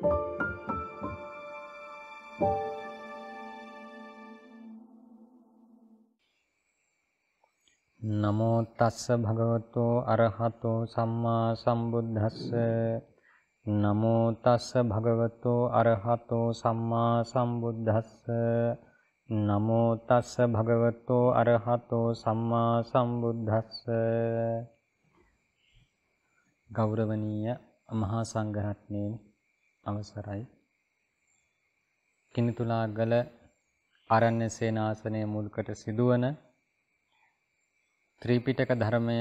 නමෝ තස්ස භගවතෝ අරහතෝ සම්මා සම්බුද්දස්ස නමෝ තස්ස භගවතෝ අරහතෝ සම්මා සම්බුද්දස්ස නමෝ තස්ස භගවතෝ අරහතෝ සම්මා සම්බුද්දස්ස ගෞරවනීය මහා සංඝරත්නයේ අවසරයි. කිනිතුලාගල අරණ්‍ය සේනාසනය මුල්කට සිදුවන ත්‍රීපිටක ධර්මය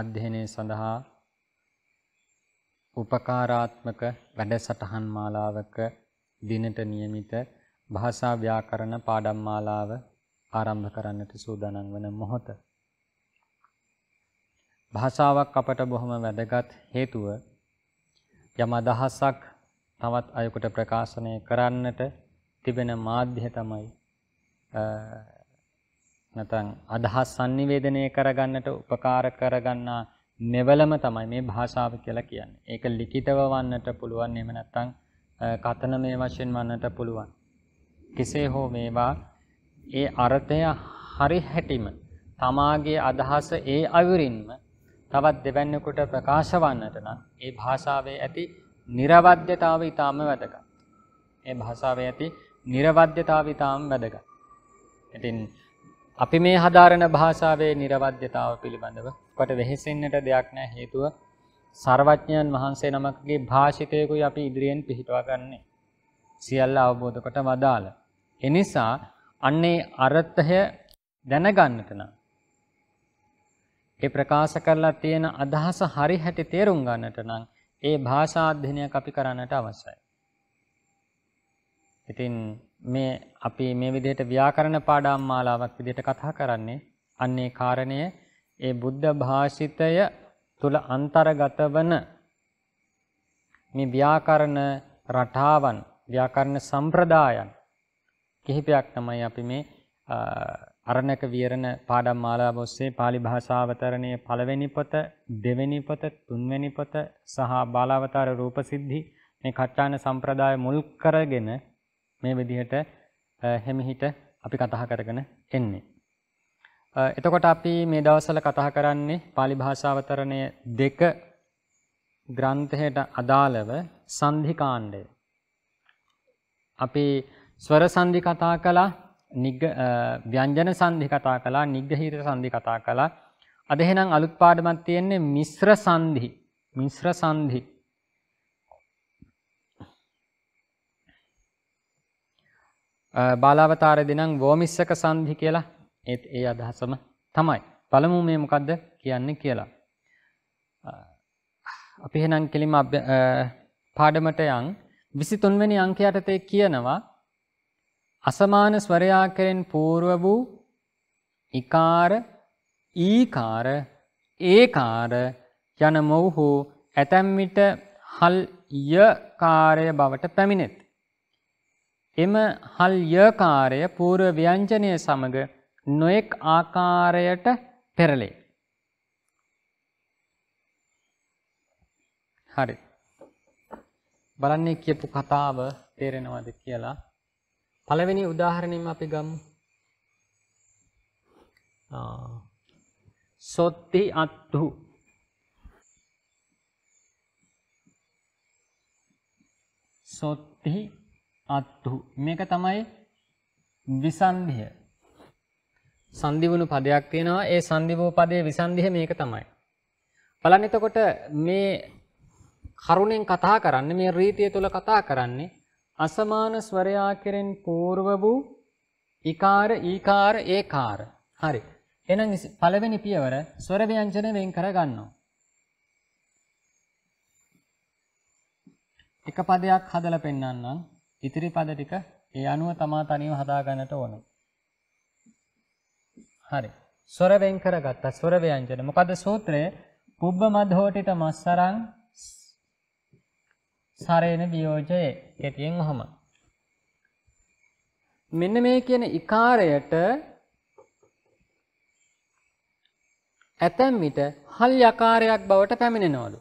අධ්‍යයනය සඳහා උපකාරාත්මක වැඩසටහන් මාලාවක දිනට નિયમિત භාෂා ව්‍යාකරණ පාඩම් මාලාව ආරම්භ කරන්නට සූදානම් වන මොහොත භාෂාවක් අපට බොහොම වැදගත් හේතුව යම් අදහසක් තවත් අයකට ප්‍රකාශනය කරන්නට තිබෙන මාධ්‍ය තමයි නැතන් අදහස් sannivedanaya කරගන්නට උපකාර කරගන්නා මෙවලම තමයි මේ භාෂාව කියලා කියන්නේ. ඒක ලිඛිතව වන්නට පුළුවන් එහෙම නැත්නම් කතනමය වශයෙන් වන්නට පුළුවන්. කෙසේ හෝ මේවා ඒ අර්ථය හරි හැටිම තමාගේ අදහස ඒ අයුරින්ම තවත් දෙවැන්නෙකුට ප්‍රකාශ වන්නට නම් ඒ භාෂාවේ ඇති නිර්වද්‍යතාවය ඊටාම වැදගත්. ඒ භාෂාවේ ඇති නිර්වද්‍යතාවය ඊටාම වැදගත්. ඉතින් අපි මේ හදාරන භාෂාවේ නිර්වද්‍යතාව පිළිබඳව කොට වෙහෙසෙන්නට දෙයක් නැහැ හේතුව සර්වඥයන් වහන්සේ නමකගේ භාෂිතයකුයි අපි ඉදිරියෙන් පිහිටවා ගන්නේ. සියල්ල අවබෝධ කොට වදාළ. එනිසා අන්නේ අර්ථය දැනගන්නට නම් ඒ ප්‍රකාශ කරලා තියෙන අදහස හරි හැටි තේරුම් ගන්නට නම් ඒ භාෂා අධ්‍යයනයක් අපි කරන්නට අවශ්‍යයි. ඉතින් මේ අපි මේ විදිහට ව්‍යාකරණ පාඩම් මාලාවක් විදිහට කතා කරන්නේ අන්නේ කාරණය ඒ බුද්ධ භාෂිතය තුල අන්තර්ගත වන මේ ව්‍යාකරණ රටාවන් ව්‍යාකරණ සම්ප්‍රදායන් කිහිපයක් තමයි අපි මේ අරණක විරණ පාඩම් මාලාව ඔස්සේ pāli භාෂාවතරණයේ පළවෙනි පොත, දෙවෙනි පොත, තුන්වෙනි පොත සහ බාලාවතාර රූපසිද්ධි මේ කට්ටාන සම්ප්‍රදාය මුල් කරගෙන මේ විදිහට හැමිහිට අපි කතා කරගෙන එන්නේ. එතකොට අපි මේ දවස්වල කතා කරන්නේ pāli භාෂාවතරණය දෙක ග්‍රන්ථයට අදාළව සන්ධිකාණ්ඩය. අපි ස්වර සන්ධි කතා කළා ව්‍යංජන සංධි කතා කලා නිග්‍රහිත සංධි කතා කලා අද එහෙනම් අලුත් පාඩමක් තියෙන්නේ මිශ්‍ර සංධි මිශ්‍ර සංධි බාලාවතාර දෙනම් වෝමිස්සක සංධි කියලා ඒත් ඒ අදහසම තමයි පළමු මේ මොකක්ද කියන්නේ කියලා අපි එහෙනම් කෙලින්ම පාඩමට යන් 23 වෙනි අංකයට තේ කියනවා අසමාන ස්වරයාකරෙන් පූර්ව වූ ඉකාර ඊකාර ඒකාර යන මොවුහු ඇතැම්විට හල් යකාරය බවට පැමිණෙත්. එම හල් යකාරය පූර්ව ව්‍යංජනය සමඟ නොයෙක් ආකාරයට පෙරලේ. හරි. බලන්නේ කියපු කතාව තේරෙනවද කියලා පළවෙනි උදාහරණයම අපි ගමු. සොත්ති අත්තු සොත්ති අත්තු මේක තමයි විසන්ධිය සන්දිවුණු පදයක් තියෙනවා ඒ සන්දිවූ පදය විසන්දිහ මේක තමයි බලන්නතකොට මේ කරුණෙන් කතා කරන්න මේ රීතිය තුළ කතා කරන්නේ අසමාන ස්වරයා කෙරෙන් పూర్ව වූ ඉකාර ඊකාර ඒකාර. හරි. එහෙනම් පළවෙනි පියවර ස්වර ව්‍යංජන වෙන් කර ගන්නවා. එක පදයක් හදලා පෙන්නන්නම්. ඉතිරි පද ටික ඒ අනුව තමා තනියම හදා ගන්නට ඕන. හරි. ස්වර වෙන් කරගත්තා ස්වර ව්‍යංජන. මොකද සූත්‍රය පුබ්බ මධෝටිත මස්සරං සරේන වියෝජයේ කෙටියෙන් ඔහොම. මෙන්න මේ කියන ඉකාරයට ඇතැම් විට හල් යකාරයක් බවට පැමිණෙනවලු.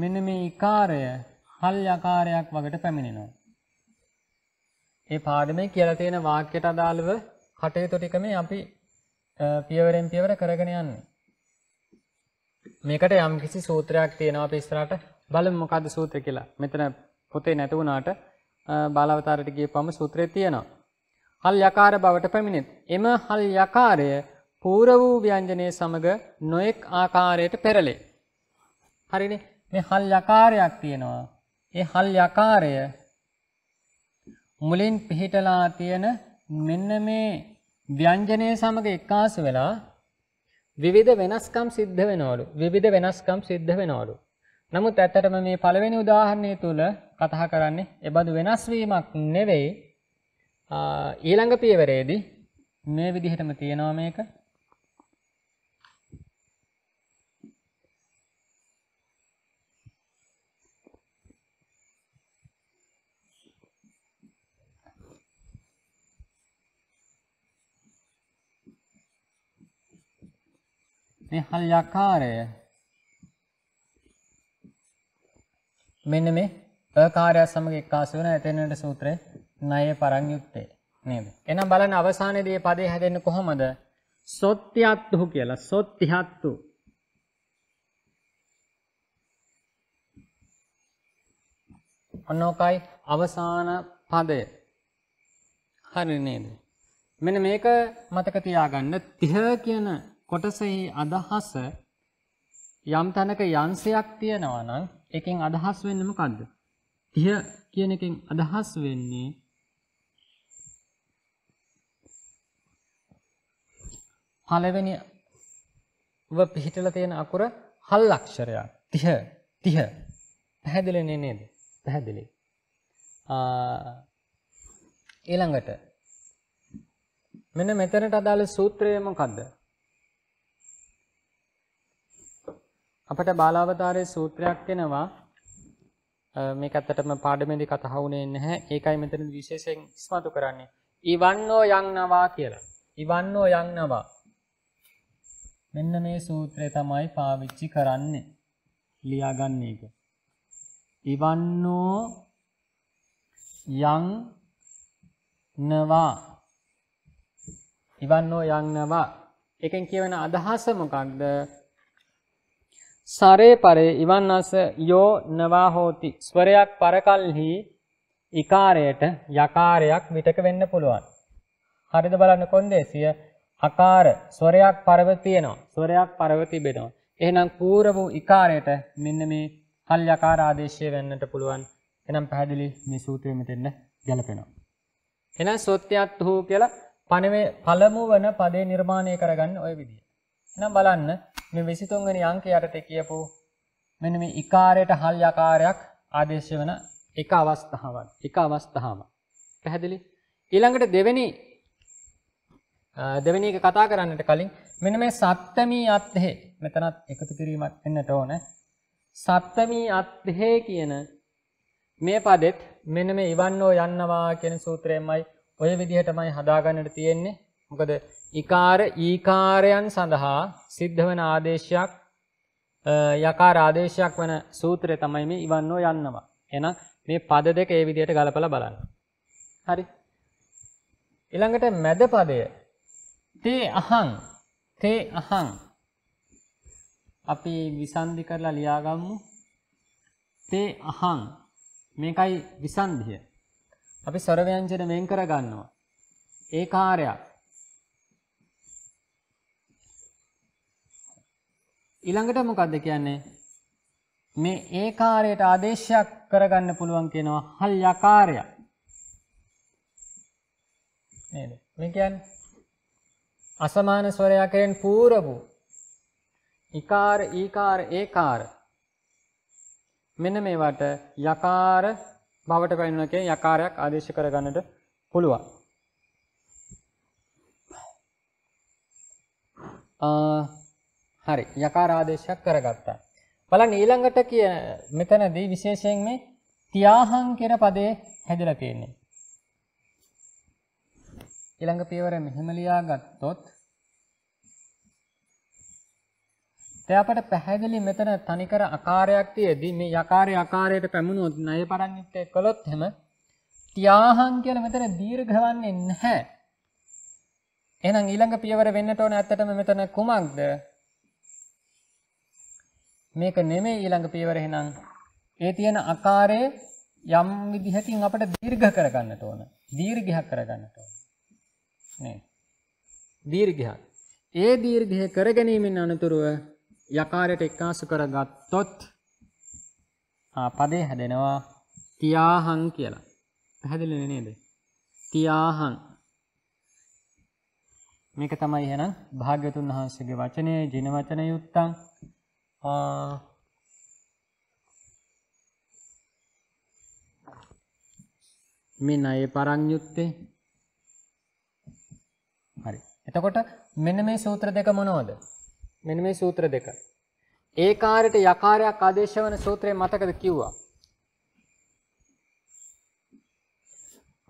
මෙන්න මේ ඉකාරය හල් යකාරයක් වගට පැමිණෙනවා. ඒ පාඩමේ කියලා තියෙන වාක්‍යයට අදාළව කටයුතු ටික මේ අපි පියවරෙන් පියවර කරගෙන යන්නේ. මේකට යම් කිසි සූත්‍රයක් තියෙනවා අපි ඉස්සරහට බලමු මොකද්ද සූත්‍ර කියලා. මෙතන පොතේ නැති වුණාට බාලවතාරට ගියපම සූත්‍රය තියෙනවා. හල් යකාර බවට පැමිණෙත්. එම හල් යකාරය පූර්ව වූ ව්‍යංජනයේ සමග නොඑක් ආකාරයට පෙරලේ. හරිනේ. මේ හල් යකාරයක් තියෙනවා. ඒ හල් යකාරය මුලින් පිහිටලා තියෙන මෙන්න මේ ව්‍යංජනයේ සමග එක්කාසු වෙලා විවිධ වෙනස්කම් සිද්ධ වෙනවලු විවිධ වෙනස්කම් සිද්ධ වෙනවලු නමුත් ඇත්තටම මේ පළවෙනි උදාහරණය තුළ කතා කරන්නේ එබඳු වෙනස්වීමක් නෙවෙයි ඊළඟ පියවරේදී මේ විදිහටම තියෙනවා මේක මේ හල්යාකාරය මෙන්න මේ අකාරයක් සමග එක්කාසු වෙන එතනට සූත්‍රේ ණය පරන් යුත්තේ නේද එහෙනම් බලන්න අවසානයේදී මේ පදේ හැදෙන්නේ කොහොමද සොත්ත්‍යත්තු කියලා සොත්ත්‍යත්තු ඔන්නෝකයි අවසාන පදය හරි නේද මෙන්න මේක මතක තියාගන්න තිහ කියන කොටසේ අදහස යම් තැනක යන්සයක් තියෙනවා නම් එකෙන් අදහස් වෙන්නේ මොකද්ද? තිය කියන එකෙන් අදහස් වෙන්නේ පළවෙනි ව පිහිටලා තියෙන අකුර හල් අක්ෂරයක්. තිහ තිහ පැහැදිලිනේ නේද? පැහැදිලි. ඊළඟට මෙන්න මෙතනට අදාළ සූත්‍රය මොකද්ද? අපට බාලාවතාරයේ සූත්‍රයක් එනවා මේක ඇත්තටම පාඩමේදී කතා වුණේ නැහැ ඒකයි මෙතන විශේෂයෙන් ඉස්මතු කරන්නේ ඉවන්නෝ යංනවා කියලා ඉවන්නෝ යංනවා මෙන්න මේ සූත්‍රය තමයි පාවිච්චි කරන්නේ ලියාගන්න එක ඉවන්නෝ යංනවා ඉවන්නෝ යංනවා එකෙන් කියවෙන අදහස මොකක්ද සරේ පරේ ඉවන්නස යෝ නවා හෝති ස්වරයක් පරකල්හි ඉකාරයට යකාරයක් විටක වෙන්න පුළුවන්. හරිද බලන්න කොන්දේසිය අකාර ස්වරයක් පරව තියෙනවා. ස්වරයක් පරව තිබෙනවා. එහෙනම් පූර්ව වූ ඉකාරයට මෙන්න මේ කල් යකාර ආදේශය වෙන්නට පුළුවන්. එනම් පැහැදිලි මේ සූත්‍රය මෙතෙන්න ගැලපෙනවා. එහෙනම් සොත්‍යත් හෝ කියලා පණවේ පළමු වන පදේ නිර්මාණය කරගන්න ওই විදිය. එහෙනම් බලන්න මේ 23 වෙනි අංකයටට කියපු මෙන්න මේ ඉකාරයට හල් යකාරයක් ආදේශ වෙන එක අවස්ථාවක් එක අවස්ථාවක් පැහැදිලි ඊළඟට දෙවෙනි දෙවෙනි එක කතා කරන්නට කලින් මෙන්න මේ සප්තමී අත්හේ මෙතනත් එකතු කිරීමක් එන්නට ඕන සප්තමී අත්හේ කියන මේ පදෙත් මෙන්න මේ ඉවන්නෝ යන්නවා කියන සූත්‍රයෙන්මයි ඔය විදිහටමයි හදාගන්නට තියෙන්නේ මොකද ඉකාර ඊකාරයන් සඳහා සිද්ධ වන ආදේශයක් යකාර ආදේශයක් වන සූත්‍රය තමයි මේ ඉවන්නෝ යන්නවා. එහෙනම් මේ පද දෙක ඒ විදිහට ගලපලා බලන්න. හරි. ඊළඟට මැද පදය තේ අහං තේ අහං අපි විසන්දි කරලා ලියාගමු. තේ අහං මේකයි විසන්ධිය. අපි ස්වර ව්‍යංජන වෙන් කරගන්නවා. ඒ කාර්යයක් ඉළඟට මොකක්ද කියන්නේ මේ ඒ කාරයට ආදේශයක් කරගන්න පුළුවන් කියනවා හල් යකාරය මේකන් අසමාන ස්වරයකෙන් පූරපු ඉකාර ඊකාර ඒකාර මෙන මේවට යකාර බවට පැනුනකේ යකාරයක් ආදේශ කරගන්නට පුළුවන් ආ හරි යකාරාදේශයක් කරගත්තා. බලන් ඊළඟට කිය මෙතනදී විශේෂයෙන් මේ තියාහං කියන පදේ හැදිලා තියෙන්නේ. ඊළඟ පියවර මෙහෙම ලියා ගත්තොත් දැන් අපට පැහැදිලි මෙතන තනිකර අකාරයක් තියේදී මේ යකාරයේ අකාරයට පැමුණොත් ණය පරන්නිත් කළොත් එහෙම තියාහං කියලා මෙතන දීර්ඝවන්නේ නැහැ. එහෙනම් ඊළඟ පියවර වෙන්නට ඕන ඇත්තටම මෙතන කුමක්ද? මේක නෙමෙයි ඊළඟ පියවර එහෙනම් ඒ තියෙන ආකාරයේ යම් විදිහකින් අපිට දීර්ඝ කරගන්නට ඕන. දීර්ඝයක් කරගන්නට ඕන. නේ. දීර්ඝයක්. ඒ දීර්ඝය කරගැනීමෙන් අනතුරුව යකාරයට එක්කාසු කරගත්තොත් ආ පදේ හැදෙනවා තියාහං කියලා. පැහැදිලිනේ නේද? තියාහං මේක තමයි එහෙනම් භාග්‍යතුන් වහන්සේගේ වචනේ ජින වචන යුත්තම් Uh, මෙන්න ඒ පරංයුත්තේ හරි එතකොට මෙන්න මේ සූත්‍ර දෙක මොනවද මෙන්න මේ සූත්‍ර දෙක ඒ කාර්යට යකාරයක් ආදේශ වන සූත්‍රය මතකද කිව්වා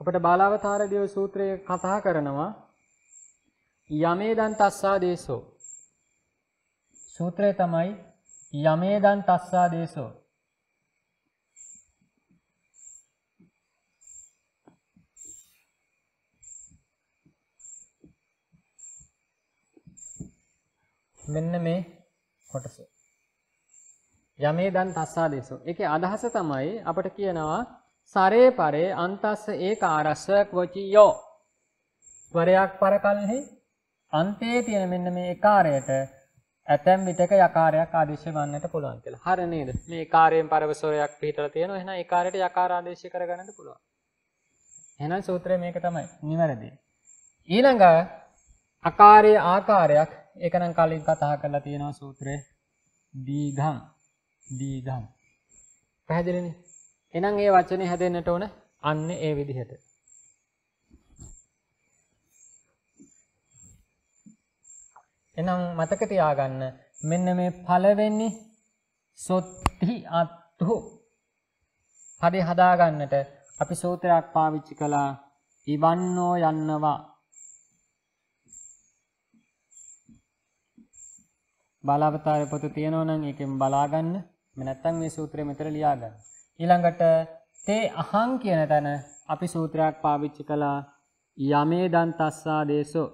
අපට බාලාවතාරදීව සූත්‍රය කතා කරනවා යමේ දන් තස්සා දේශෝ සූත්‍රය තමයි යමේ දන් තස්සා දේශෝ මෙන්න මේ කොටස යමේ දන් තස්සා දේශෝ එකේ අදහස තමයි අපට කියනවා සරේ පරේ අන්තස්ස ඒක ආරස්ස ක්වචියෝ ස්වරයක් පරකල්හි අන්තයේ තියෙන මෙන්න මේ එකාරයට ඇතැම් විටක යකාරයක් ආදේශ වන්නට පුළුවන් කියලා. හරි නේද? මේ කාර්යයෙන් පරවසොරයක් පිටලා තියෙනවා. එහෙනම් ඒ කාර්යයට යකාර ආදේශ කරගන්නත් පුළුවන්. එහෙනම් සූත්‍රය මේක තමයි. නිවැරදි. ඊළඟ අකාරයේ ආකාරයක් ඒක නම් කලින් කතා කරලා තියෙනවා සූත්‍රයේ දීඝං දීඝං. පැහැදිලිනේ? එහෙනම් ඒ වචනේ හැදෙන්නට ඕන අන්න ඒ විදිහට. එනම් මතක තියාගන්න මෙන්න මේ පළවෙනි සොත්ති අත්තු හදේ හදාගන්නට අපි සූත්‍රයක් පාවිච්චි කළා ඉවන්නෝ යන්නවා බලාවතාර පොත තියෙනවා නම් එකෙන් බලාගන්න මෙනැත්තන් මේ සූත්‍රය මෙතර ලියාගන්න. ඊළඟට තේ අහං කියන තැන අපි සූත්‍රයක් පාවිච්චි කළා යමේ දන් තස්සා දේශෝ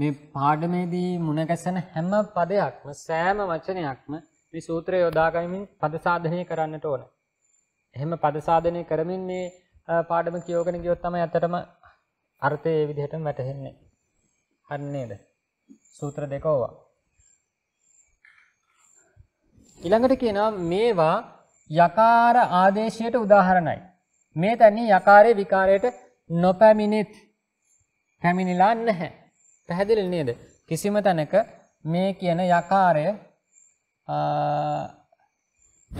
මේ පාඩමේදී මුණගැසෙන හැම පදයක්ම සෑම වචනයක්ම මේ සූත්‍රය යොදාගමින් පද සාධනය කරන්නට ඕන. එහෙම පද සාධනය කරමින් මේ පාඩම කියෝගෙන ගියොත් තමයි ඇත්තටම අර්ථය ඒ විදිහටම වැටහෙන්නේ. හරි නේද? සූත්‍ර දෙක ඕවා. ඊළඟට කියනවා මේවා යකාර ආදේශයට උදාහරණයි. මේ තැනින් යකාරයේ විකාරයට නොපැමිණෙත් පැමිණිලා නැහැ. පැහැදිලි නේද කිසිම තැනක මේ කියන යකාරය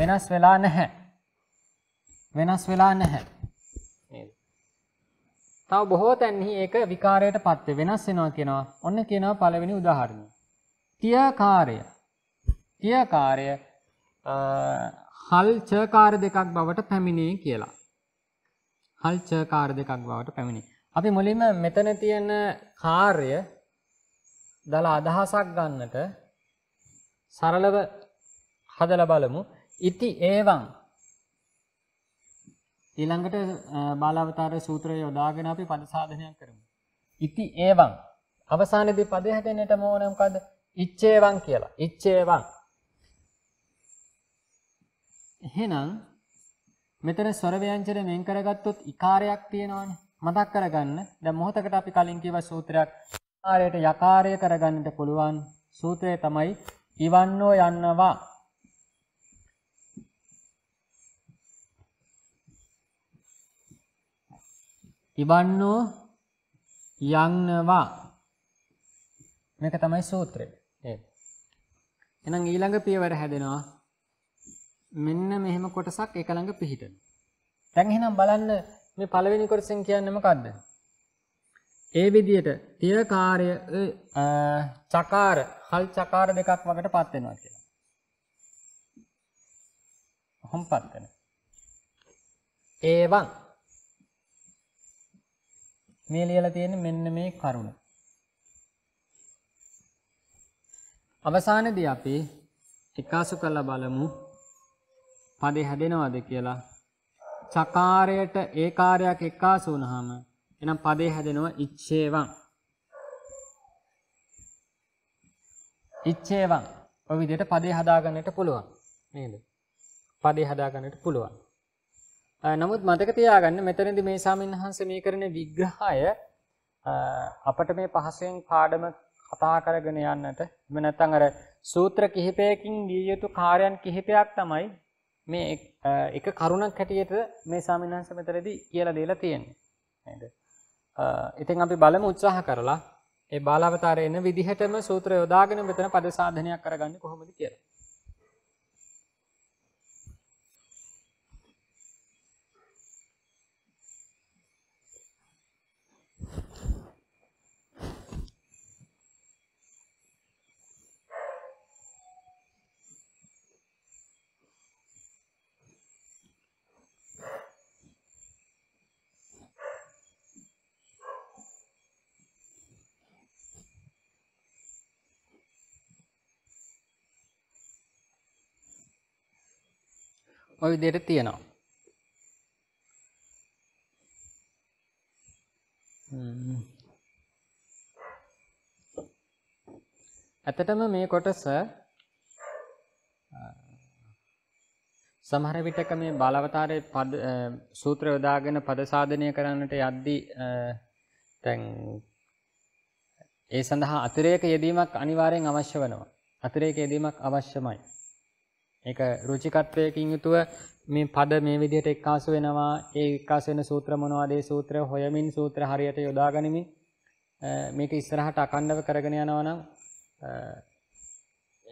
වෙනස් වෙලා නැහැ වෙනස් වෙලා නැහැ තව බොහෝ තැන්හි ඒක විකාරයට පත්වේ වෙනස් වෙනවා කියනවා ඔන්න කියනවා පළවෙනි උදාහරණය තියකාරය තියකාරය හල් චකාර දෙකක් බවට පැමිණේ කියලා හල් චකාර දෙකක් බවට පැමිණේ අපි මුලින්ම මෙතන තියෙන කාර්ය දළ අදහසක් ගන්නට සරලව හදල බලමු ඉති ඒවන් ඊළඟට බාලාවතාර සූත්‍රය යොදාගෙන අපි පදසාධනයක් කරමු. ඉති ඒවන් අවසානදි පද හැටෙනට මෝනම්කද ඉච්චේවන් කියලා ඉච්චේවන් එහෙනම් මෙතන ස්වරව්‍යංචර මෙන් කරගත්තොත් ඉකාරයක් තියෙනවන මතක් කරගන්න ද මොහතකට අපි කලින් කිව සූත්‍රයක් ආරයට යකාරය කරගන්නට පුළුවන් සූත්‍රය තමයි ඉවන්නෝ යන්නවා ඉවන්නෝ යන්නවා මේක තමයි සූත්‍රය එනම් ඊළඟ පියවර හැදෙනවා මෙන්න මෙහෙම කොටසක් එකළඟ පිහිට. තැන් එහෙනම් බලන්න මේ පළවෙනි කොටසෙන් කියන්නේ මොකද්ද? ඒ විදියට තියකාරය චකාර හල් චකාර දෙකක් වගට පත්වෙනවා කියලා. හොම් පත්වන. ඒවන් මේ ලියල තියෙන මෙන්න මේ කරුණ. අවසානද අපි එකාසු කල්ල බලමු පඩි හැදෙනවද කියලා චකාරයට ඒ කාරයක් එක්කාසු වනහම එනම් පදේ හැදෙනවා ඉච්ඡේවං. ඉච්ඡේවං. ඔය විදිහට පදේ හදාගන්නට පුළුවන්. නේද? පදේ හදාගන්නට පුළුවන්. නමුත් මතක තියාගන්න මෙතනදි මේ සාමින්හන්සේ මේ කරන විග්‍රහය අපට මේ පහසෙන් පාඩම කතා කරගෙන යන්නට එහෙම නැත්නම් අර සූත්‍ර කිහිපයකින් ගිය යුතු කාර්යයන් කිහිපයක් තමයි මේ එක කරුණක් හැටියට මේ සාමින්හන්සේ මෙතනදී කියලා දීලා තියෙන්නේ නේද ඉතින් අපි බලම උත්සාහ කරලා ඒ බාලාවතාරය එන විදිහටම සූත්‍ර යොදාගෙන මෙතන පද සාධනයක් කරගන්න කොහොමද කියලා. ඔය විදිහට තියෙනවා. ඇතටම මේ කොටස සමහර විටක මේ බාලවතාරයේ පද සූත්‍ර යොදාගෙන පද සාධනය කරන්නට යද්දී දැන් ඒ සඳහා අතිරේක යෙදීමක් අනිවාර්යෙන් අවශ්‍ය වෙනවා. අතිරේක යෙදීමක් අවශ්‍යමයි. ඒක රුචිකත්වයකින් යුතුව මේ පද මේ විදිහට එක්කාසු වෙනවා. ඒ එක්කාසු වෙන සූත්‍ර මොනවද? ඒ සූත්‍ර හොයමින් සූත්‍ර හරියට යොදා ගනිමින් මේක ඉස්සරහට අකණ්ඩව කරගෙන යනවා නම්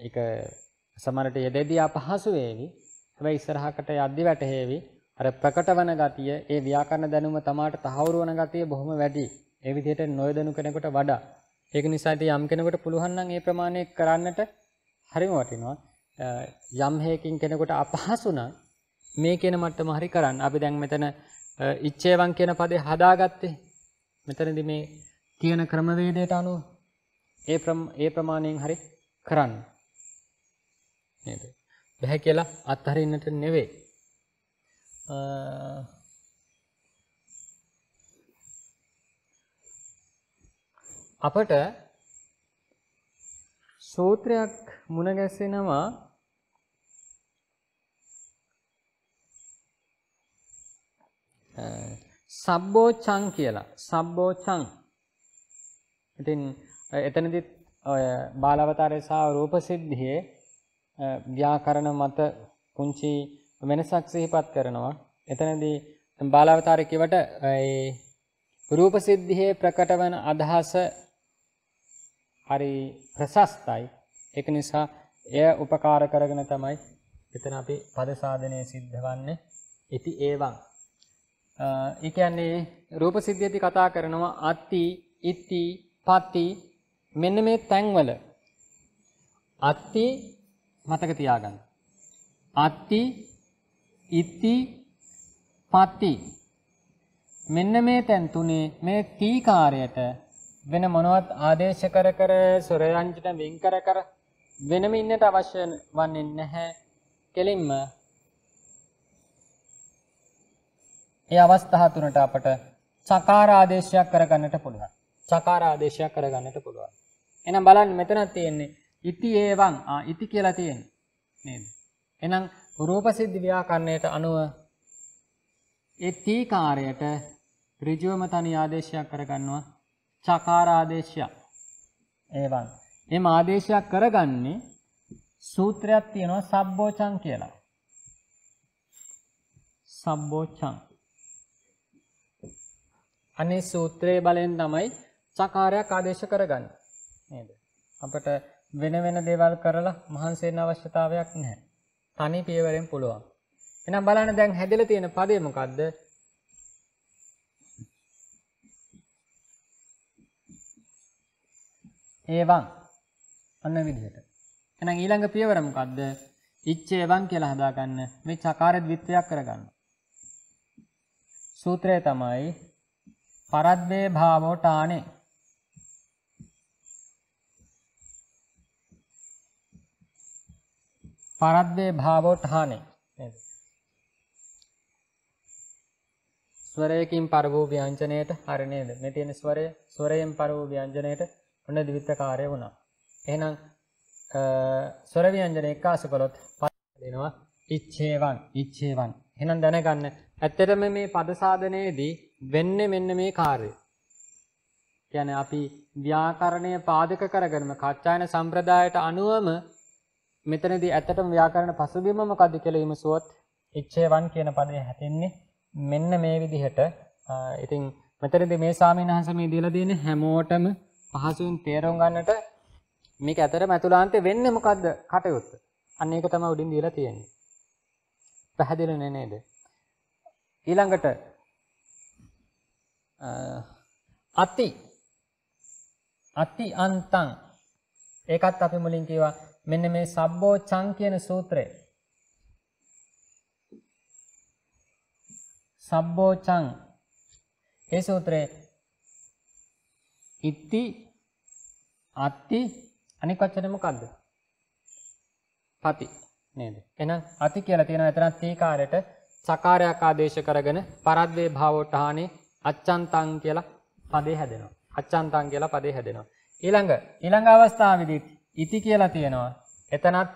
ඒක සමහරට යෙදෙදී අපහසු වේවි. හැබැයි ඉස්සරහකට යද්දි වැටහෙවි. අර ප්‍රකට වන ගතිය, ඒ ව්‍යාකරණ දැනුම තමාට තහවුරු වන ගතිය බොහොම වැඩි. ඒ විදිහට නොයදනු කෙනෙකුට වඩා. ඒක නිසා ඉතින් යම් කෙනෙකුට පුළුවන් නම් ඒ ප්‍රමාණය කරන්නට හරිම වටිනවා. යම් හේකින් කෙනෙකුට අපහසු නම් මේ කියන මට්ටම හරි කරන්න. අපි දැන් මෙතන ඉච්ඡේවං කියන පදේ හදාගත්තේ. මෙතනදී මේ කියන ක්‍රමවේදයට අනුව ඒ ඒ ප්‍රමාණයෙන් හරි කරන්න. නේද? බෑ කියලා අත්හරින්නට නෙවෙයි. අපට සූත්‍රයක් මුණ ගැසෙනවා සබ්බෝච්චං කියලා සබ්බෝච්චං ඉතින් එතනදිත් ඔය බාලවතාරය සහ රූපසිද්ධියේ ව්‍යාකරණ මත පුංචි වෙනසක් සිහිපත් කරනවා එතනදී බාලවතාරය කියවට රූපසිද්ධියේ ප්‍රකට වන අදහස හරි ප්‍රශස්තයි ඒක නිසා එය උපකාර කරගෙන තමයි එතන අපි පද සාධනය සිද්ධ වන්නේ ඉති ඒවන් ඒ කියන්නේ රූප සිද්ධියදී කතා කරනවා අත්ති, ඉත්ති, පත්ති මෙන්න මේ තැන්වල අත්ති මතක තියාගන්න. අත්ති, ඉත්ති, පත්ති මෙන්න මේ තැන් තුනේ මේ තීකාරයට වෙන මොනවත් ආදේශ කර කර සොරයන්ජන වින් කර කර වෙනම ඉන්නට අවශ්‍ය වන්නේ නැහැ. කෙලින්ම ඒ අවස්ථා තුනට අපට සකාරාදේශයක් කරගන්නට පුළුවන්. සකාරාදේශයක් කරගන්නට පුළුවන්. එනම් බලන්න මෙතනත් තියෙන්නේ ඉති ඒවන් ඉති කියලා තියෙන් නේද. එනම් රූපසිද්ධි ව්‍යාකරණයට අනුව එත්තිීකාරයට රිජුවම තනි ආදේශයක් කරගන්නවා චකාරාදේශයක් ඒවන්. එම ආදේශයක් කරගන්නේ සූත්‍රයක් තියෙනවා සබ්බෝචන් කියලා. සබ්බෝචන් අනේ සූත්‍රයේ බලයෙන් තමයි සකාරයක් ආදේශ කරගන්න නේද අපට වෙන වෙන දේවල් කරලා මහන්සේන අවශ්‍යතාවයක් නැහැ තනි පියවරෙන් පුළුවන් එහෙනම් බලන්න දැන් හැදලා තියෙන පදේ මොකද්ද ඒවන් අන්න විදිහට එහෙනම් ඊළඟ පියවර මොකද්ද ඉච්ඡේවන් කියලා හදාගන්න මේ චකාර ද්විත්වයක් කරගන්න සූත්‍රය තමයි පරද්වේ භාවෝටානේ පරද්වේ භාවෝටානේ ස්වරයකින් පර වූ ව්‍යංජනයට හරි නේද? මේ තියෙන ස්වරය ස්වරයෙන් පර වූ ව්‍යංජනයට ඔන්න ද්විත්‍යකාරය වුණා. එහෙනම් ස්වර ව්‍යංජන එක්කාසු කළොත් පද දෙනවා ඉච්ඡේවන් ඉච්ඡේවන්. එහෙනම් දැනගන්න ඇත්තටම මේ පද සාධනයේදී වෙන්නේ මෙන්න මේ කාර්යය. කියන්නේ අපි ව්‍යාකරණය පාදක කරගෙනම කච්චායන සම්ප්‍රදායට අනුවම මෙතනදී ඇත්තටම ව්‍යාකරණ පසුබිම මොකද්ද කියලා විමසුවොත් ඉච්ඡේවන් කියන පදේ හැදෙන්නේ මෙන්න මේ විදිහට. ඉතින් මෙතනදී මේ ස්වාමීන් වහන්සේ මේ දීලා දෙන හැමෝටම පහසුවෙන් තේරුම් ගන්නට මේක ඇතරම අතුලාන්තේ වෙන්නේ මොකද්ද කටයුත්ත. අන්න ඒක තමයි උඩින් දීලා තියෙන්නේ. පැහැදිලි නේද? ඊළඟට අති අති අන්තං ඒකත් අපි මුලින් කිව්වා මෙන්න මේ සබ්බෝ චං කියන සූත්‍රය සබ්බෝ චං ඒ සූත්‍රයේ ඉති අති අනික් වචනේ මොකද්ද? පති නේද? එහෙනම් අති කියලා තියෙනවා එතනත් තීකාරයට සකාරයක් ආදේශ කරගෙන පරද්වේ භාවෝට්ටහානේ අච්ඡන්තං කියලා පදේ හැදෙනවා. අච්ඡන්තං කියලා පදේ හැදෙනවා. ඊළඟ ඊළඟ අවස්ථාවේදී ඉති කියලා තියෙනවා. එතනත්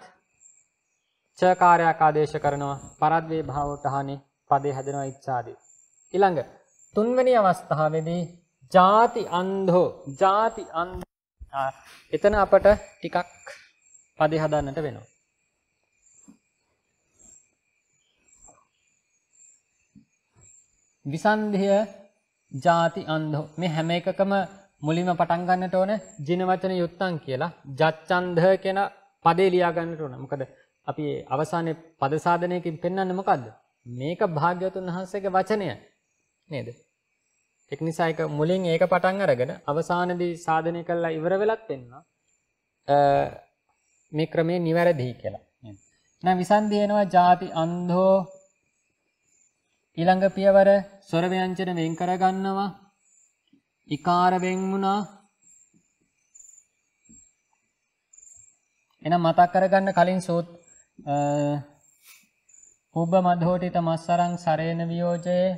ච කාර්යයක් ආදේශ කරනවා. පරද්වේ භාවතහනේ පදේ හැදෙනවා ඉච්ඡාදී. ඊළඟ තුන්වෙනි අවස්ථාවේදී ಜಾති අන්ධෝ ಜಾති අන්ධ එතන අපට ටිකක් පදේ හදන්නට වෙනවා. විසන්ධය ජාති අන්ධෝ මේ හැම එකකම මුලින්ම පටන් ගන්නට ඕන ජින වචන යුත්තම් කියලා ජච්ඡන්ධ කියන පදේ ලියා ගන්නට ඕන. මොකද අපි අවසානයේ පද සාධනයකින් පෙන්වන්නේ මොකද්ද? මේක භාග්‍යවතුන් වහන්සේගේ වචනය නේද? ඒක නිසා ඒක මුලින් ඒක පටන් අරගෙන අවසානයේදී සාධනය කළා ඉවර වෙලත් වෙනවා. මේ ක්‍රමේ නිවැරදි කියලා. නේද? දැන් විසන්දි එනවා ಜಾති අන්ධෝ ඊළඟ පියවර ස්වරව්‍යංජන වෙන් කරගන්නවා. ඉකාර වෙන් වුණා. එහෙනම් මතක් කරගන්න කලින් සෝත් උබ්බ මධෝටිත මස්සරං සරේන වියෝජයේ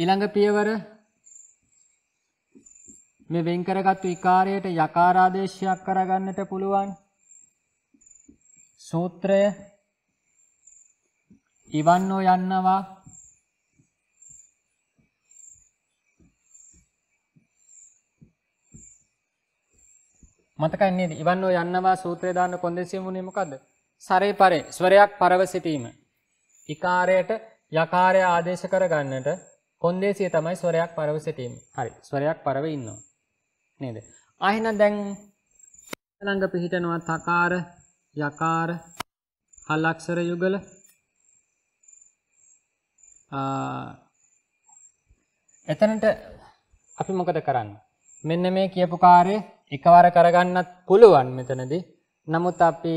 ඊළඟ පියවර මේ වෙන් කරගත්තු ඉකාරයට යකාරාදේශයක් කරගන්නට පුළුවන්. සූත්‍රය එවන්නෝ යන්නවා මතකයි නේද? ඉවන්නෝ යන්නවා සූත්‍රය දාන්න කොන්දේසියම උනේ මොකද්ද? සරේ පරේ ස්වරයක් පරව සිටීම. ඉකාරයට යකාරය ආදේශ කරගන්නට කොන්දේසිය තමයි ස්වරයක් පරව සිටීම. හරි. ස්වරයක් පරව ඉන්නවා. නේද? ආ දැන් ළඟ පිහිටනවා තකාර යකාර හලක්ෂර යුගල එතනට අපි මොකද කරන්න මෙන්න මේ කියපු කාරය එකවර කරගන්නත් පුළුවන් මෙතනද නමුත් අපි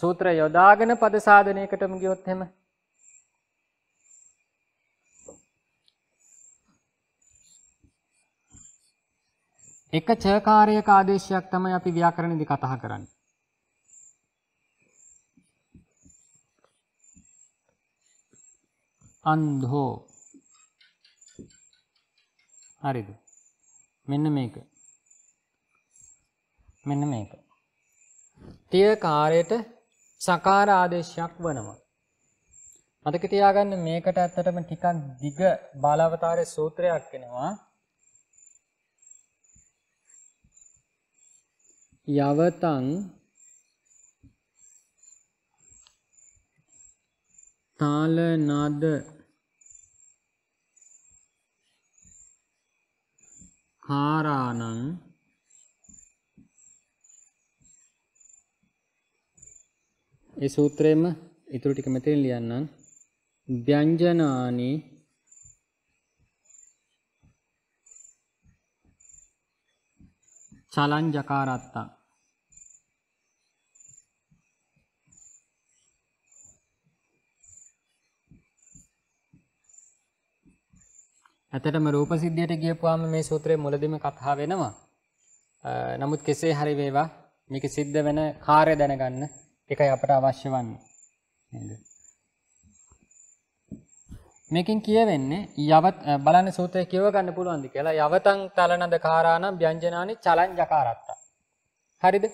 සූත්‍ර යොදාගෙන පදසාධනයකටම ගියොත්හෙම එක චකාරය ආදේශයක් තමයි අපි ව්‍යාකරණදි කතහ කරන්න අන්ධෝ හරිද මෙන්න මේක මෙන්න මේක තිය කාරයට සකාර ආදේශයක් වනවා මතක තියාගන්න මේකට ඇත්තටම ටිකක් දිග බාලාවතාරය සූත්‍රයක් වෙනවා යවතන් තාල නද හාරානං ඒ සූත්‍රයේම ඊටු ටික මෙතෙන් ලියන්නම් ව්‍යංජනානි චලං ජකාරත්තා ඇතටම රූපසිද්ධියට ගියපුවාම මේ සූත්‍රයේ මුලදිම කතා වෙනවා. නමුත් කෙසේ හරි වේවා මේක සිද්ධ වෙන කාර්ය දැනගන්න එකයි අපට අවශ්‍ය වන්නේ. නේද? මේකෙන් කියවෙන්නේ යවත් බලන්න සූත්‍රය කියව ගන්න පුළුවන්ද කියලා යවතං තලනද කාරානම් ව්‍යංජනානි චලං ජකාරත්තා. හරිද?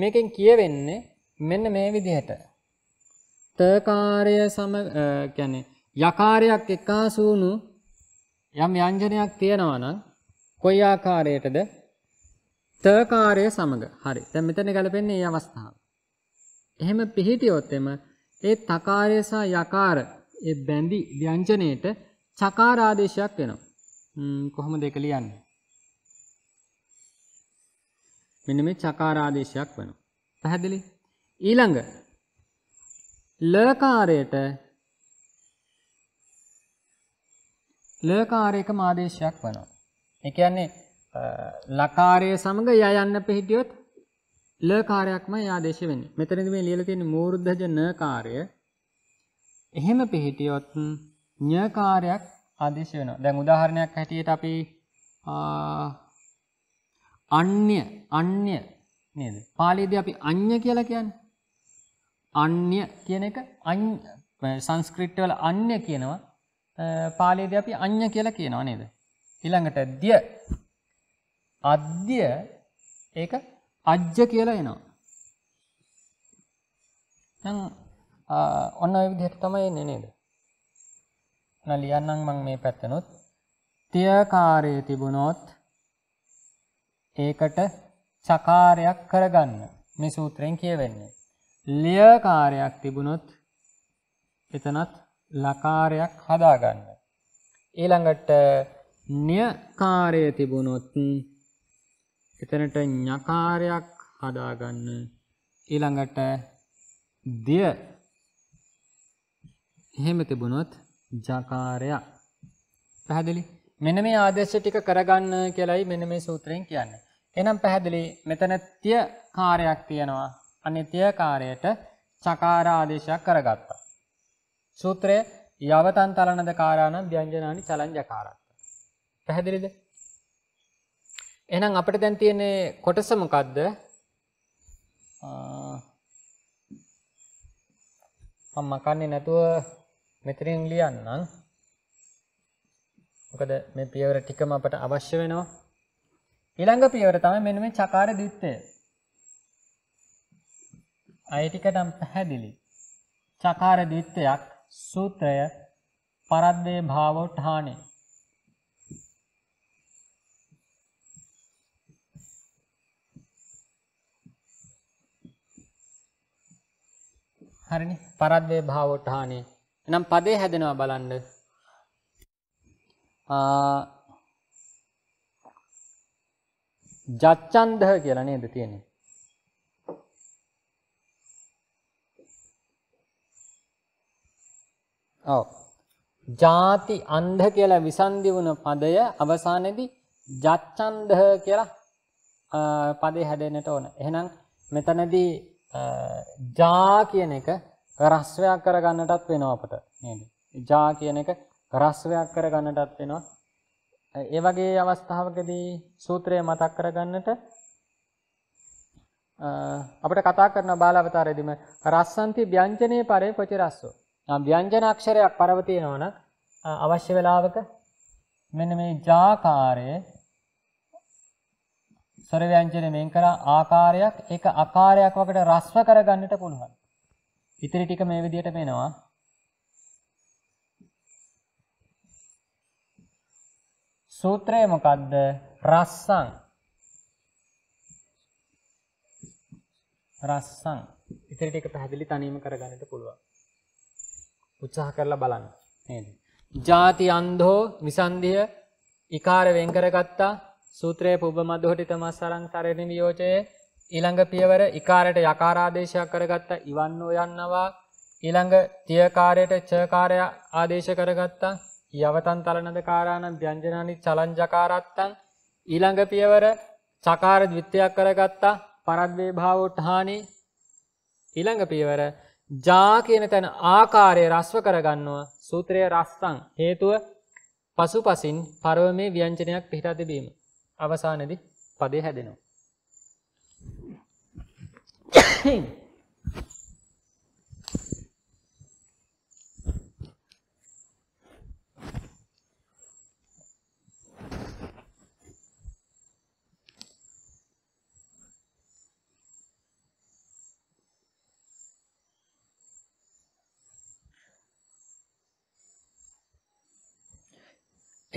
මේකෙන් කියවෙන්නේ මෙන්න මේ විදිහට. තකාරය සම කියන්නේ යකාරයක් එකාසූණු යම් ව්‍යංජනයක් තියෙනවා නම් කොයි ආකාරයටද තකාරය සමග හරි දැන් මෙතන ගලපෙන්නේ මේ අවස්ථාව. එහෙම පිහිටියොත් එම ඒ තකාරය සහ යකාර ඒ බැඳි ව්‍යංජනයේට චකාර ආදේශයක් වෙනවා. කොහොමද ඒක ලියන්නේ? මෙන්න මේ චකාර ආදේශයක් වෙනවා. පැහැදිලි? ඊළඟ ලකාරයට ලකාරයකම ආදේශයක් වනවා. එකයන්නේ ලකාරය සමඟ ය යන්න පිහිටියොත් ලකාරයක්ම ආදේශ වෙන මෙතරද මේ ලියල තියෙන මූර්ධජ නකාරය එහෙම පිහිටියොත් ඥකාරයක් ආදේශ වෙන දැන් උදාහරණයක් හැටියට අපි අන්‍ය අන්‍ය නේද පාලිද අපි අන්‍ය කියලා කියන්න අන්‍ය කියන එක සංස්කෘට්ටවල අන්‍ය කියනවා පාලේද අපි අන්‍ය කියලා කියනවා නේද. ඊළඟට දිය අධ්‍ය ඒක අජ්්‍ය කියලා එනවා. ඔන්න විදිහට තමයි එන්නේ නේද. ලියන්නම් මං මේ පැත්තනුත් තියකාරය තිබුණොත් ඒකට චකාරයක් කරගන්න මේ සූත්‍රයෙන් කියවෙන්නේ. ලියකාරයක් තිබුණොත් එතනත් ලකාරයක් හදාගන්න. ඊළඟට න්‍යකාරය තිබුණොත් එතනට ඥකාරයක් හදාගන්න ඊළඟට දිය එහෙම තිබුණොත් ජකාරයක් පැහැදිලි මෙන මේ ආදේශ ටික කරගන්න කියලයි මෙන මේ සූත්‍රයෙන් කියන්න. එනම් පැහැදිලි මෙතන තිය කාරයක් තියෙනවා අනිත්‍ය කාරයට චකාර ආදේශයක් කරගත්තා. සූත්‍රය යවතන් තලනද කාරානම් ව්‍යංජනානි චලංජකාරත්ත. පැහැදිලිද. එනම් අපට දැන් තියන්නේ කොටසමකක්ද මකන්නේ නැතුව මෙතරින් ලියන්නම් මොකද මේ පියවර ටිකම අපට අවශ්‍ය වෙනවා ඊළඟ පියවර තමයි මෙන්න මේ චකාර දිත්තේ අය ටික නම් පැහැදිලි චකාර දිත්තයක් සූත්‍රය පරද්දේ භාවොට්හානි හරිනි පරද්දේ භාවොට්හානි එනම් පදේ හැදෙනවා බලන්න ජච්චන්දහ කියලා නේද තියෙන්නේ ඔව්. ಜಾති අන්ධ කියලා විසන්දි වුණ පදය අවසානයේදී ජච්ඡන්ධ කියලා පදේ හැදෙන්නට ඕන. එහෙනම් මෙතනදී ජා කියන එක රස්වයක් කරගන්නටත් වෙනවා අපට නේද? ජා කියන එක රස්වයක් කරගන්නටත් වෙනවා. ඒ වගේ අවස්ථාවකදී සූත්‍රය මතක් කරගන්නට අපිට කතා කරන බාලාවතාරයේදීම රස්සන්ති ව්‍යංජනේ පරේ පචරස්සෝ ව්‍යංජන අක්ෂරයක් පරව තියෙනවන අවශ්‍ය වෙලාවක මෙන්න මේ ජාකාරය ස්වර ව්‍යංජන මෙන් කරා ආකාරයක් ඒක අකාරයක් වකට රස්ව කරගන්නට පුළුවන්. ඉතිරි ටික මේ විදිහට වෙනවා. සූත්‍රය මොකද්ද? රස්සං රස්සං ඉතිරි ටික පැහැදිලි තනීම කරගන්නට පුළුවන්. උත්සාහ කරලා බලන්න නේද. ජාති අන්ධෝ නිසන්දිය ඉකාර වෙන්කරගත්තා සූත්‍රයේ පුබ්බමද්දොටි තමස්සරං තරණ නියෝජයේ ඊළඟ පියවර ඉකාරයට යකාරාදේශයක් කරගත්තා ඉවන්නෝ යන්නවා ඊළඟ තියකාරයට චකාරය ආදේශ කරගත්තා යවතන් තලනද කාරාණං ව්‍යංජනානි චලංජකාරත්තං ඊළඟ පියවර චකාර ද්විත්‍යයක් කරගත්තා පරද්වේ භාවෝඨානි ඊළඟ පියවර ජා කියන තැන ආකාරය රස්ව කරගන්නවා සූත්‍රය රස්සං හේතුව පසු පසින් පරව මේ ව්‍යංචනයක් පිහිටා තිබීම අවසානදි පදේ හැදෙනවා.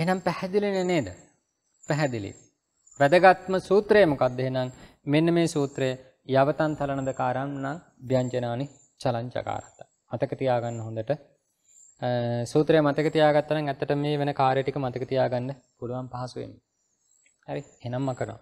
එහෙනම් පැහැදිලිනේ නේද? පැහැදිලි. වැදගත්ම සූත්‍රය මොකක්ද එහෙනම්? මෙන්න මේ සූත්‍රය යවතන් තලනදකාරම් නම් ව්‍යංජනානි චලංචකාරත. මතක තියාගන්න හොඳට. සූත්‍රය මතක තියාගත්තා නම් ඇත්තට මේ වෙන කාර්ය ටික මතක තියාගන්න පුළුවන් පහසුවෙන්. හරි. එහෙනම් මකනවා.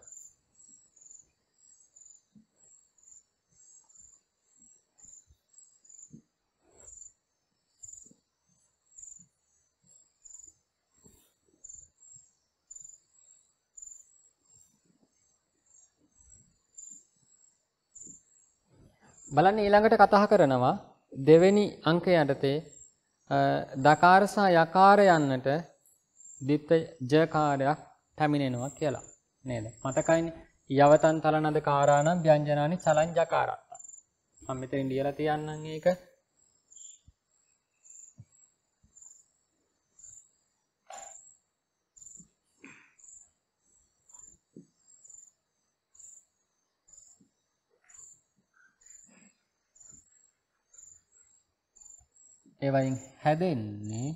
බලන්න ඊළඟට කතා කරනවා දෙවෙනි අංකය යටතේ දකාර සහ යකාර යන්නට දීප්ත ජකාරයක් පැමිණෙනවා කියලා නේද මතකයිනේ යවතන් තලනද කාරානම් ව්‍යංජනානි සලං ජකාරත්තා මම මෙතනින් ලියලා තියන්නම් ඒක ඒවයින් හැදෙන්නේ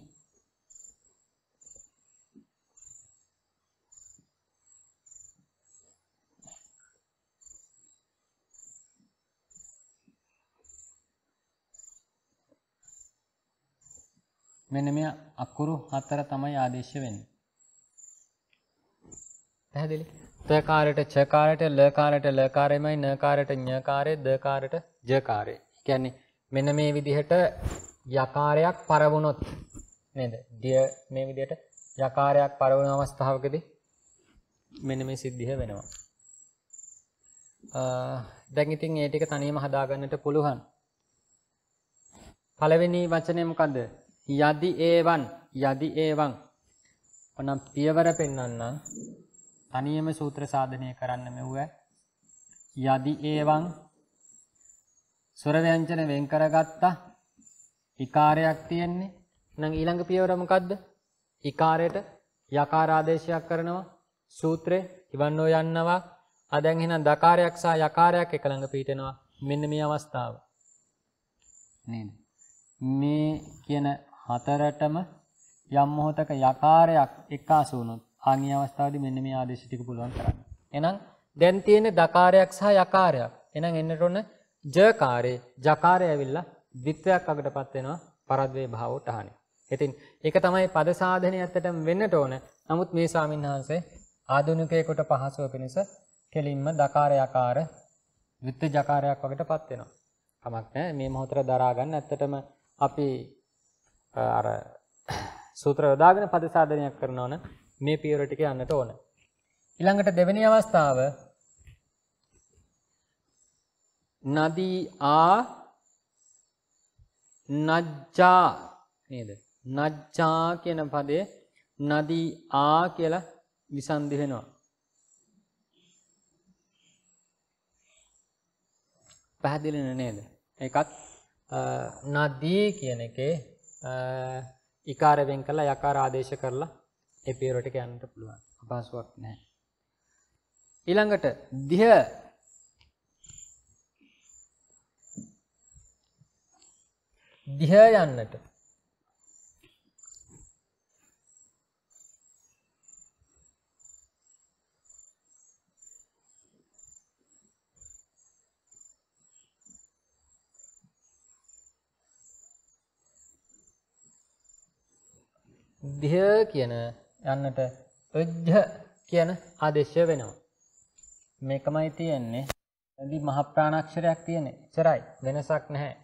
මෙන්න මේ අකුරු හතර තමයි ආදේශ වෙන්නේ. පැහැදිලි? ත කාරයට ච කාරයට ල කාරයට ල කාරයමයි න කාරයට ඤ කාරය ද කාරයට ජ කාරය. කියන්නේ මෙන්න මේ විදිහට යකාරයක් පරවුණොත් නේද? දිය මේ විදිහට යකාරයක් පරවන අවස්ථාවකදී මෙන්න මේ සිද්ධිය වෙනවා. දැන් ඉතින් ඒ ටික තනියම හදාගන්නට පුළුවන්. පළවෙනි වචනේ මොකද්ද? යදි ඒවන් යදි ඒවන්. ඔනම් පියවර පෙන්වන්න තනියම සූත්‍ර සාධනය කරන්න මෙව්ව. යදි ඒවන් ස්වර ව්‍යංජන වෙන් කරගත්තා ඉකාරයක් තියෙන්නේ. එහෙනම් ඊළඟ පියවර මොකද්ද? ඉකාරයට යකාර ආදේශයක් කරනවා. සූත්‍රේ ඉවන්නෝ යන්නවා. ආ දැන් එහෙනම් දකාරයක් සහ යකාරයක් එක ළඟ පිටෙනවා. මෙන්න මේ අවස්ථාව. නේද? මේ කියන හතරටම යම් මොහතක යකාරයක් එක්කාසු වුණොත් ආන්‍ය අවස්ථාවේදී මෙන්න මේ ආදේශ ටික පුළුවන් කරන්න. එහෙනම් දැන් තියෙන දකාරයක් සහ යකාරයක්. එහෙනම් එන්නට ඕන ජකාරේ, ජකාරය ඇවිල්ලා ද්විත්වයක් අකටපත් වෙනවා පරද්වේ භාවෝට හානි. ඉතින් ඒක තමයි පද සාධනය ඇත්තටම වෙන්නට ඕන. නමුත් මේ ස්වාමීන් වහන්සේ ආධුනිකයෙකුට පහසුව පිණිස කෙලින්ම දකාරයාකාර ද්විත්වජකාරයක් වගේටපත් වෙනවා. කමක් නැහැ. මේ මොහොතට දරා ගන්න ඇත්තටම අපි අර සූත්‍ර යොදාගෙන පද සාධනයක් කරනවන මේ පියවර ටික යන්නට ඕන. ඊළඟට දෙවෙනි අවස්ථාව නදී ආ නජ්ජා නේද නජ්ජා කියන පදේ නදී ආ කියලා විසන්ධි වෙනවා පැහැදිලි නේද ඒකත් නදී කියන එකේ ඉකාර වෙන් කරලා යකාර ආදේශ කරලා ඒ පියරට යන්නට පුළුවන් අපහසුාවක් නැහැ ඊළඟට දිහ දිහ යන්නට දිහ කියන යන්නට ඔජ්ජ කියන ආදේශය වෙනවා. මේකමයි තියෙන්නේ ඇදි මහප්‍රාණක්ෂරයක් තියෙන චරයි වෙනසක් නැහැ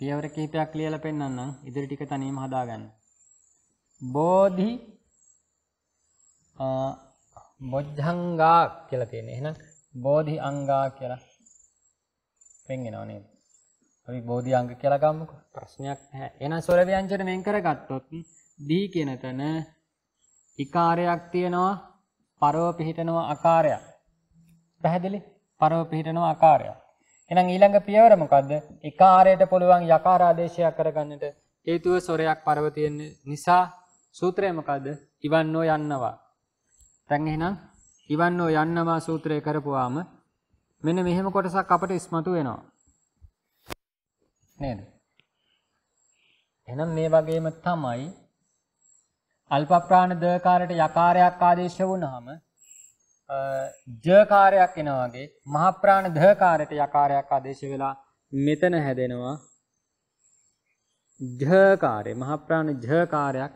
පියවර කීපයක් ලියලා පෙන්නන්නම් ඉදිරි ටික තනියම හදාගන්න. බෝධි බොජ්ජංගා කියලා තියෙන. එහෙනම් බෝධි අංගා කියලා පෙන්වෙනව නේද? අපි බෝධි අංග කියලා ගමුකෝ. ප්‍රශ්නයක් නැහැ. එහෙනම් ස්වර ව්‍යංජන වෙන් කරගත්තොත් දී කියන තැන ඉකාරයක් තියෙනවා පරව පිහිටනවා අකාරයක්. පැහැදිලි? පරව පිහිටනවා අකාරයක්. එහෙනම් ඊළඟ පියවර මොකද්ද? එක ආරයට පුළුවන් යකාර ආදේශයක් කරගන්නට හේතුව සොරයක් පරව තියෙන නිසා සූත්‍රය මොකද්ද? ඉවන්නෝ යන්නවා. දැන් එහෙනම් ඉවන්නෝ යන්නවා සූත්‍රය කරපුවාම මෙන්න මෙහෙම කොටසක් අපට ඉස්මතු වෙනවා. නේද? එහෙනම් මේ වගේම තමයි අල්ප ප්‍රාණ දකාරයට යකාරයක් ආදේශ වුණාම ජකාරයක් එනවා වගේ මහප්‍රාණ ධකාරයට යකාරයක් ආදේශ වෙලා මෙතන හැදෙනවා ජකාරය මහප්‍රාණ ජකාරයක්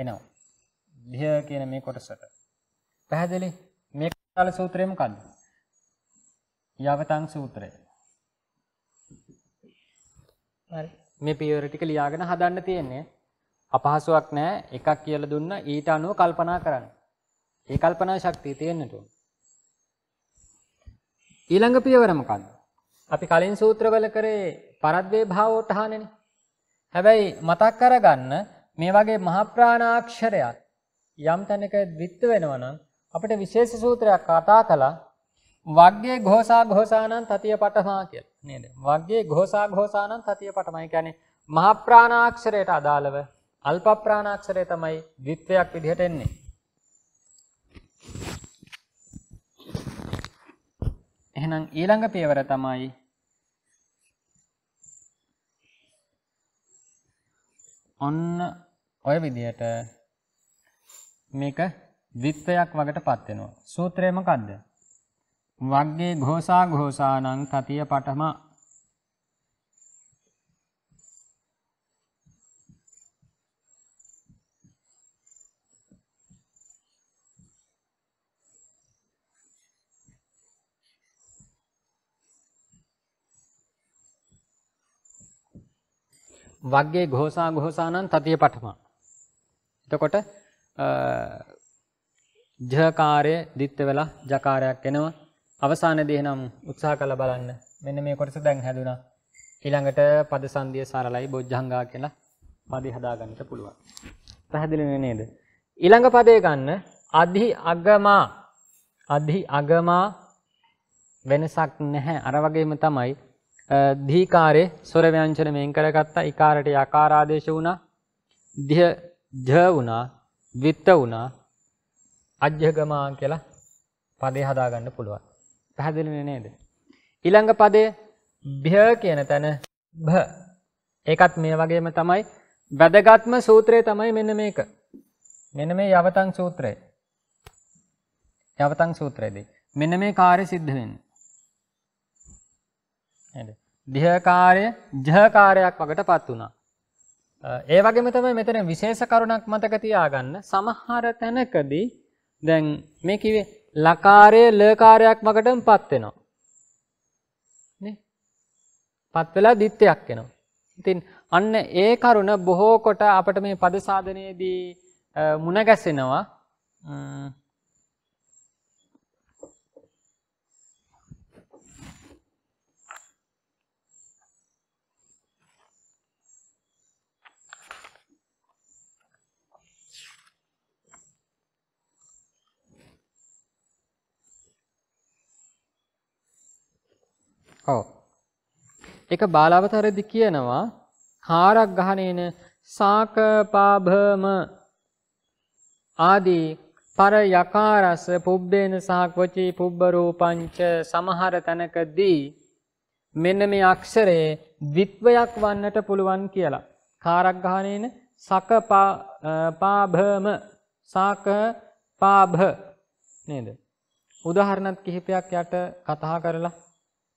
එනවා. ධ්‍ය කියන මේ කොටසට. පැහැදිලි? මේ කල සූත්‍රය මොකද්ද? යවතං සූත්‍රය. හරි. මේ පියවර ටික ලියාගෙන හදන්න තියෙන්නේ. අපහසුයක් නැහැ. එකක් කියලා දුන්න ඊට අනුව කල්පනා කරන්න. ඒ කල්පනා ශක්තිය තියෙන්නට ඕන. ඊළඟ පියවර මොකද්ද? අපි කලින් සූත්‍රවල කරේ පරද්වේ භාවෝට්ටහනෙනේ. හැබැයි මතක් කරගන්න මේ වගේ මහා ප්‍රාණාක්ෂරයක් යම් තැනක ද්විත්ව වෙනවා නම් අපිට විශේෂ සූත්‍රයක් කතා කළා වග්ගේ ഘോഷා ഘോഷානං තතිය පඨමා කියලා නේද? වග්ගේ ഘോഷා ഘോഷානං තතිය පඨමයි කියන්නේ මහා ප්‍රාණාක්ෂරයට අදාළව අල්ප ප්‍රාණාක්ෂරය තමයි ද්විත්වයක් විදිහට එන්නේ. එහෙනම් ඊළඟ පියවර තමයි ඔන්න ඔය විදියට මේක විත්වයක් වගට පත්වෙනවා. සූත්‍රයම කද්ද. වගේ ගෝසා ගෝසානං තතිය පටම වග්ගේ ഘോഷා ഘോഷානං තතිය පඨමං. එතකොට ජකාරයේ දිත්ත වෙලා ජකාරයක් එනවා. අවසානයේදී එනම් උත්සාහ කරලා බලන්න. මෙන්න මේ කොටස දැන් හැදුනා. ඊළඟට පද සංදිය සරලයි බොජ්ජංගා කියලා පදේ හදාගන්නට පුළුවන්. පැහැදිලි නේද? ඊළඟ පදේ ගන්න අධි අගමා අධි අගමා වෙනසක් නැහැ. අර වගේම තමයි දීකාරේ ස්වර ව්‍යංජන මෙන් කරගත්තා. ඉකාරට යකාර ආදේශ වුණා. ධ්‍ය ජ වුණා. විත්ත වුණා. අජ්ජගමා කියලා පදේ හදාගන්න පුළුවන්. පැහැදිලිනේ නේද? ඊළඟ පදේ භ්‍ය කියන තැන භ ඒකත් මේ වගේම තමයි වැදගත්ම සූත්‍රය තමයි මෙන්න මේක. මෙන්න මේ යවතං සූත්‍රය. යවතං සූත්‍රයේදී මෙන්න මේ කාර්ය සිද්ධ වෙන්නේ. දිහකාරය ජහකාරයක් වගට පත් වුණා. ඒ වගේම තමයි මෙතන විශේෂ කරුණක් මතක තියාගන්න සමහර තැනකදී දැන් මේ කිවේ ලකාරය ලකාරයක් මකටම පත්වෙනවා. පත්වෙලා දිත්‍යයක් එනවා. ඉතින් අන්න ඒ කරුණ බොහෝ කොට අපට මේ පදසාධනයේදී මුණගැසෙනවා ඔව්. ඒක බාලාවතරදි කියනවා හාරක් ගහනේන සාකපාභම ආදී පර යකාරස පුබ්බේන සාක්වචී පුබ්බ රූපංච සමහර තැනකදී මෙන්න මේ අක්ෂරයේ ද්විත්වයක් වන්නට පුළුවන් කියලා. කාරක් ගහනේන සක පාභම සාක පාභ නේද? උදාහරණත් කිහිපයක් යට කතා කරලා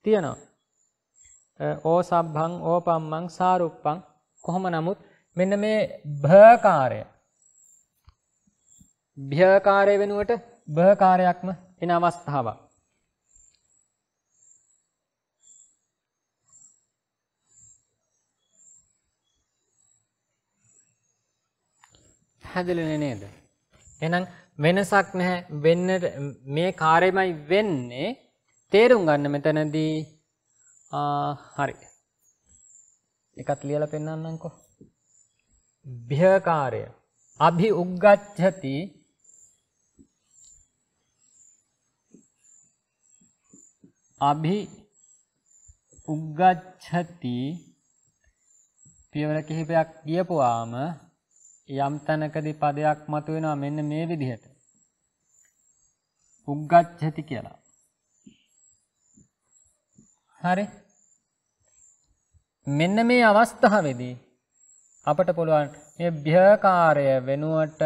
තියෙනවා. ඕ සබ්හං ඕපම්මං සාරුප්පං කොහොම නමුත් මෙන්න මේ භකාරය භ්‍යකාරය වෙනුවට භකාරයක්ම එන අවස්ථාවක්. හැදලෙන නේද. එනම් වෙනසක් නැහැ වෙන්න මේ කාරයමයි වෙන්නේ තේරුම් ගන්න මෙතනදී හරි එකත් ලියල පෙන්න්නන්නකෝ භ්‍යකාරය අභි උග්ගච්චති අභි උග්ගච්චති පියවර කිහිපයක් ගියපුවාම යම් තැනකදි පදයක් මතුවෙනවා මෙන්න මේ විදිහට උග්ගච්චති කියලා හරි මෙන්න මේ අවස්ථාවවෙදී අපට පුළුවන් මේ භ්‍යකාරය වෙනුවට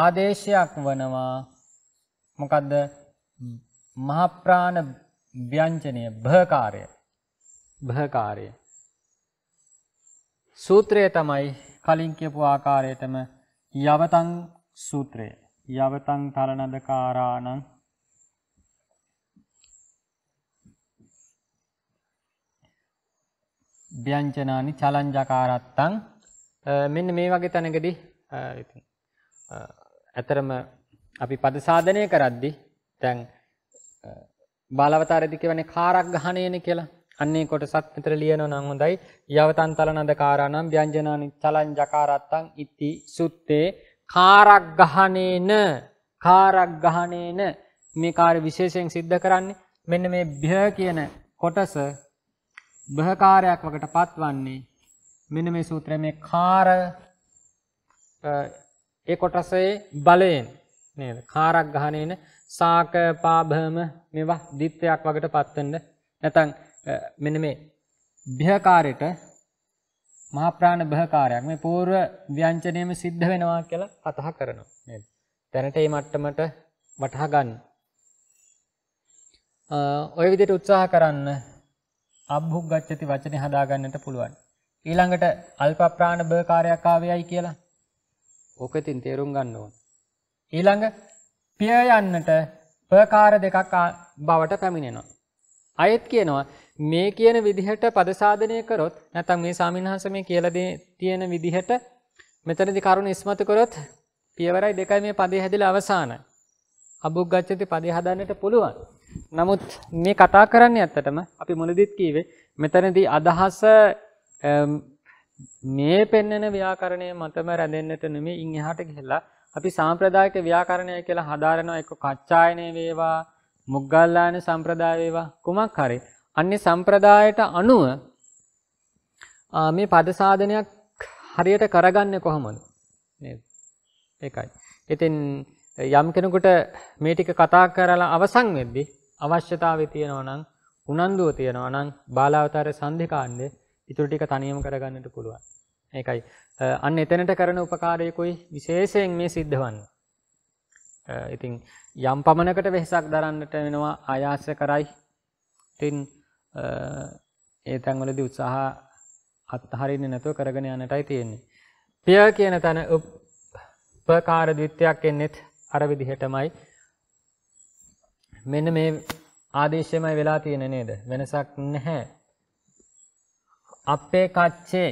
ආදේශයක් වනවා මොකදද මහප්‍රාණ ව්‍යංචනය භකාරය භකාරය සූත්‍රය තමයි කලින් කියපු ආකාරයටම යවතන් සූත්‍රය යවතන් තරණදකාරාණං ව්‍යංජනානි චලංජකාරත්තං මෙන්න මේ වගේ තැනකදී ඇතරම අපි පද සාධනය කරද්දී දැන් බාලවතාරදි කියවනේ කාරක් ගහණයනේ කියලා අන්නේ කොටසක් විතර ලියනවා නම් හොඳයි යවතන් තලනද කාරානම් ව්‍යංජනානි චලංජකාරත්තං ඉති සුත්තේ කාරක් ගහණේන කාරක් ගහණේන මේ කාර්ය විශේෂයෙන් සිද්ධ කරන්නේ මෙන්න මේ භ්‍ය කියන කොටස බ්‍රහකාරයක් වකට පත්වන්නේ මෙන මේ සූත්‍ර මේ කාර ඒ කොටසේ බලයෙන් නේද කාරක් ගහනේන සාක පාභම මෙවා දිත්‍යයක් වගට පත්වෙන්ට නැතන් මෙන මේ බ්‍යහකාරයට මහාප්‍රාණ භහකාරයක් මේ පූර්ව ව්‍යංචනයම සිද්ධ වෙනවා කියලා කතහ කරනවා තැනට ඒ මට්ටමට වටහගන්න ඔය විදිට උත්සාහ කරන්න අබ්භුග්ගච්ඡති වචනේ හදාගන්නට පුළුවන්. ඊළඟට අල්ප ප්‍රාණ බකාරයක් ආවේයි කියලා. ඕක ඉතින් තේරුම් ගන්න ඕන. ඊළඟ පිය යන්නට ප්‍රකාර දෙකක් බවට පැමිණෙනවා. අයත් කියනවා මේ කියන විදිහට පදසාධනය කරොත් නැත්නම් මේ සාමිනහස මේ කියලා තියෙන විදිහට මෙතනදී කරුණ ඉස්මතු කරොත් පියවරයි දෙකයි මේ පදේ හැදිලා අවසాన. අබුග්ගච්ඡති පදේ හදන්නට පුළුවන්. නමුත් මේ කතා කරන්නේ ඇත්තටම අපි මුලදිත් කීවේ මෙතනදී අදහස මේ පෙන්වන ව්‍යාකරණය මතම රැඳෙන්නට නෙමෙයි ඉන් එහාට ගිහිල්ලා අපි සාම්ප්‍රදායික ව්‍යාකරණය කියලා හදාරනවා එක්ක කච්චායන වේවා මුග්ගල්ලාන සම්ප්‍රදාය වේවා කුමක් හරි අන්නේ සම්ප්‍රදායට අනුව මේ පද සාධනයක් හරියට කරගන්නේ කොහොමද නේද ඒකයි ඉතින් යම් කෙනෙකුට මේ ටික කතා කරලා අවසන් වෙද්දී අවශ්‍යතාවය තියෙනවා නම් උනන්දුව තියෙනවා නම් බාලාවතාර සංධිකාණ්ඩ ඉතුරු ටික තනියම කරගන්නට පුළුවන්. ඒකයි අන්න එතනට කරන උපකාරයකුයි විශේෂයෙන් මේ සිද්ධවන්න. ඉතින් යම් පමණකට වෙහෙසක් දරන්නට වෙනවා ආයාස කරයි. ඉතින් ඒ තැන්වලදී උත්සාහ අත්හරින්නේ නැතුව කරගෙන යන්නටයි තියෙන්නේ. පිය කියන තැන උපකාර ද්විත්‍යයක් එන්නෙත් අර විදිහටමයි මෙන්න මේ ආදේශයමයි වෙලා තියෙන නේද වෙනසක් නැහැ අපේ කච්චේ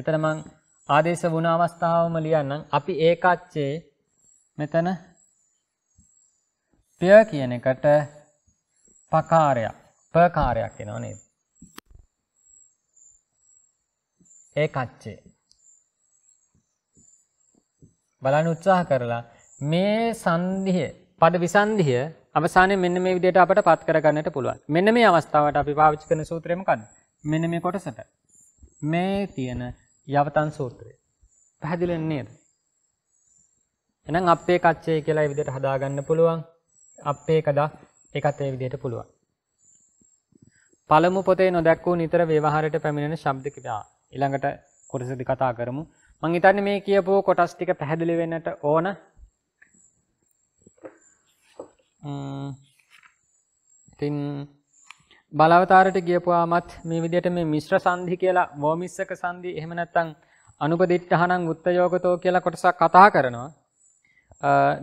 එතන මං ආදේශ වුණ අවස්ථාවම ලියන්නම් අපි ඒ කච්චේ මෙතන පය කියන එකට පකාරයක් ප්‍රකාරයක් එනවා නේද ඒ කච්චේ බලන්න උත්සාහ කරලා මේ සන්ධිය පද විසන්ධිය අවසානය මෙන්න මේ විදියට අපට පත් කරගන්නට පුළුවන් මෙන්න මේ අවස්ථාවට අපි පාවිච්චි කරන සූත්‍රයමකන්න මෙන්න මේ කොටසට මේ තියෙන යවතන් සූත්‍රය පැහැදිලෙන්නේද. එනම් අපේ කච්චේ කියලා විදිට හදාගන්න පුළුවන් අපේ කදා එකතේ විදියට පුළුවන්. පළමු පොතේ නොදැක් වූ නිතර ව්‍යවහාරයට පැමිණෙන ශබ්දිකතා ඉළඟට කොටසදි කතා කරමු මං ඉතන්න මේ කියපෝ කොටස් ටික පැහැදිලි වෙන්නට ඕන තින් බලවතාරට ගියපුවාමත් මේ විදියට මේ මිශ්‍ර සන්ධි කියලා වෝමිස්සක සන්ධී එහෙම නැත්තම් අනුපදිට්ඨහනං උත්තයෝගතෝ කියලා කොටසක් කතා කරනවා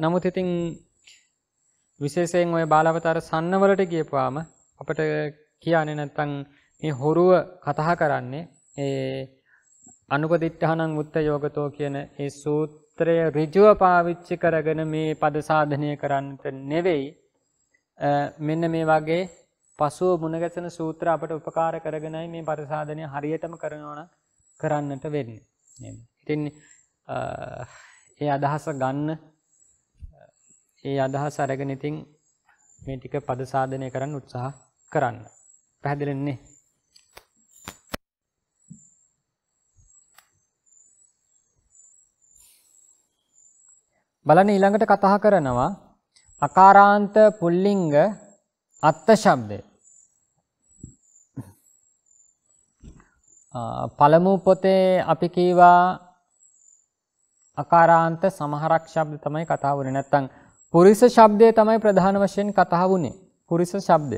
නමුත් ඉතින් විශේෂයෙන් ওই බාලවතාර සන්නවලට ගියපුවාම අපිට කියන්නේ නැත්තම් මේ හොරුව කතා කරන්නේ ඒ අනුපදිට්ඨහනං උත්තයෝගතෝ කියන ඒ සූත්‍ර සූත්‍රය ඍජුව පාවිච්චි කරගෙන මේ පද සාධනය කරන්නට නෙවෙයි මෙන්න මේ වගේ පසුව මුණගැසෙන සූත්‍ර අපට උපකාර කරගෙනයි මේ පද සාධනය හරියටම කරනවන කරන්නට වෙන්නේ. ඉතින් ඒ අදහස ගන්න ඒ අදහස් අරගෙන ඉතින් මේ ටික පද සාධනය කරන්න උත්සාහ කරන්න. පැහැදිලි නේ? බලන්න ඊළඟට කතා කරනවා අකාරාන්ත පුල්ලිංග අත්ත ශබ්දය. පළමු පොතේ අපි කීවා අකාරාන්ත සමහරක් ශබ්ද තමයි කතා වුණේ. නැත්තම් පුරිස ශබ්දය තමයි ප්‍රධාන වශයෙන් කතා වුණේ. පුරිස ශබ්දය.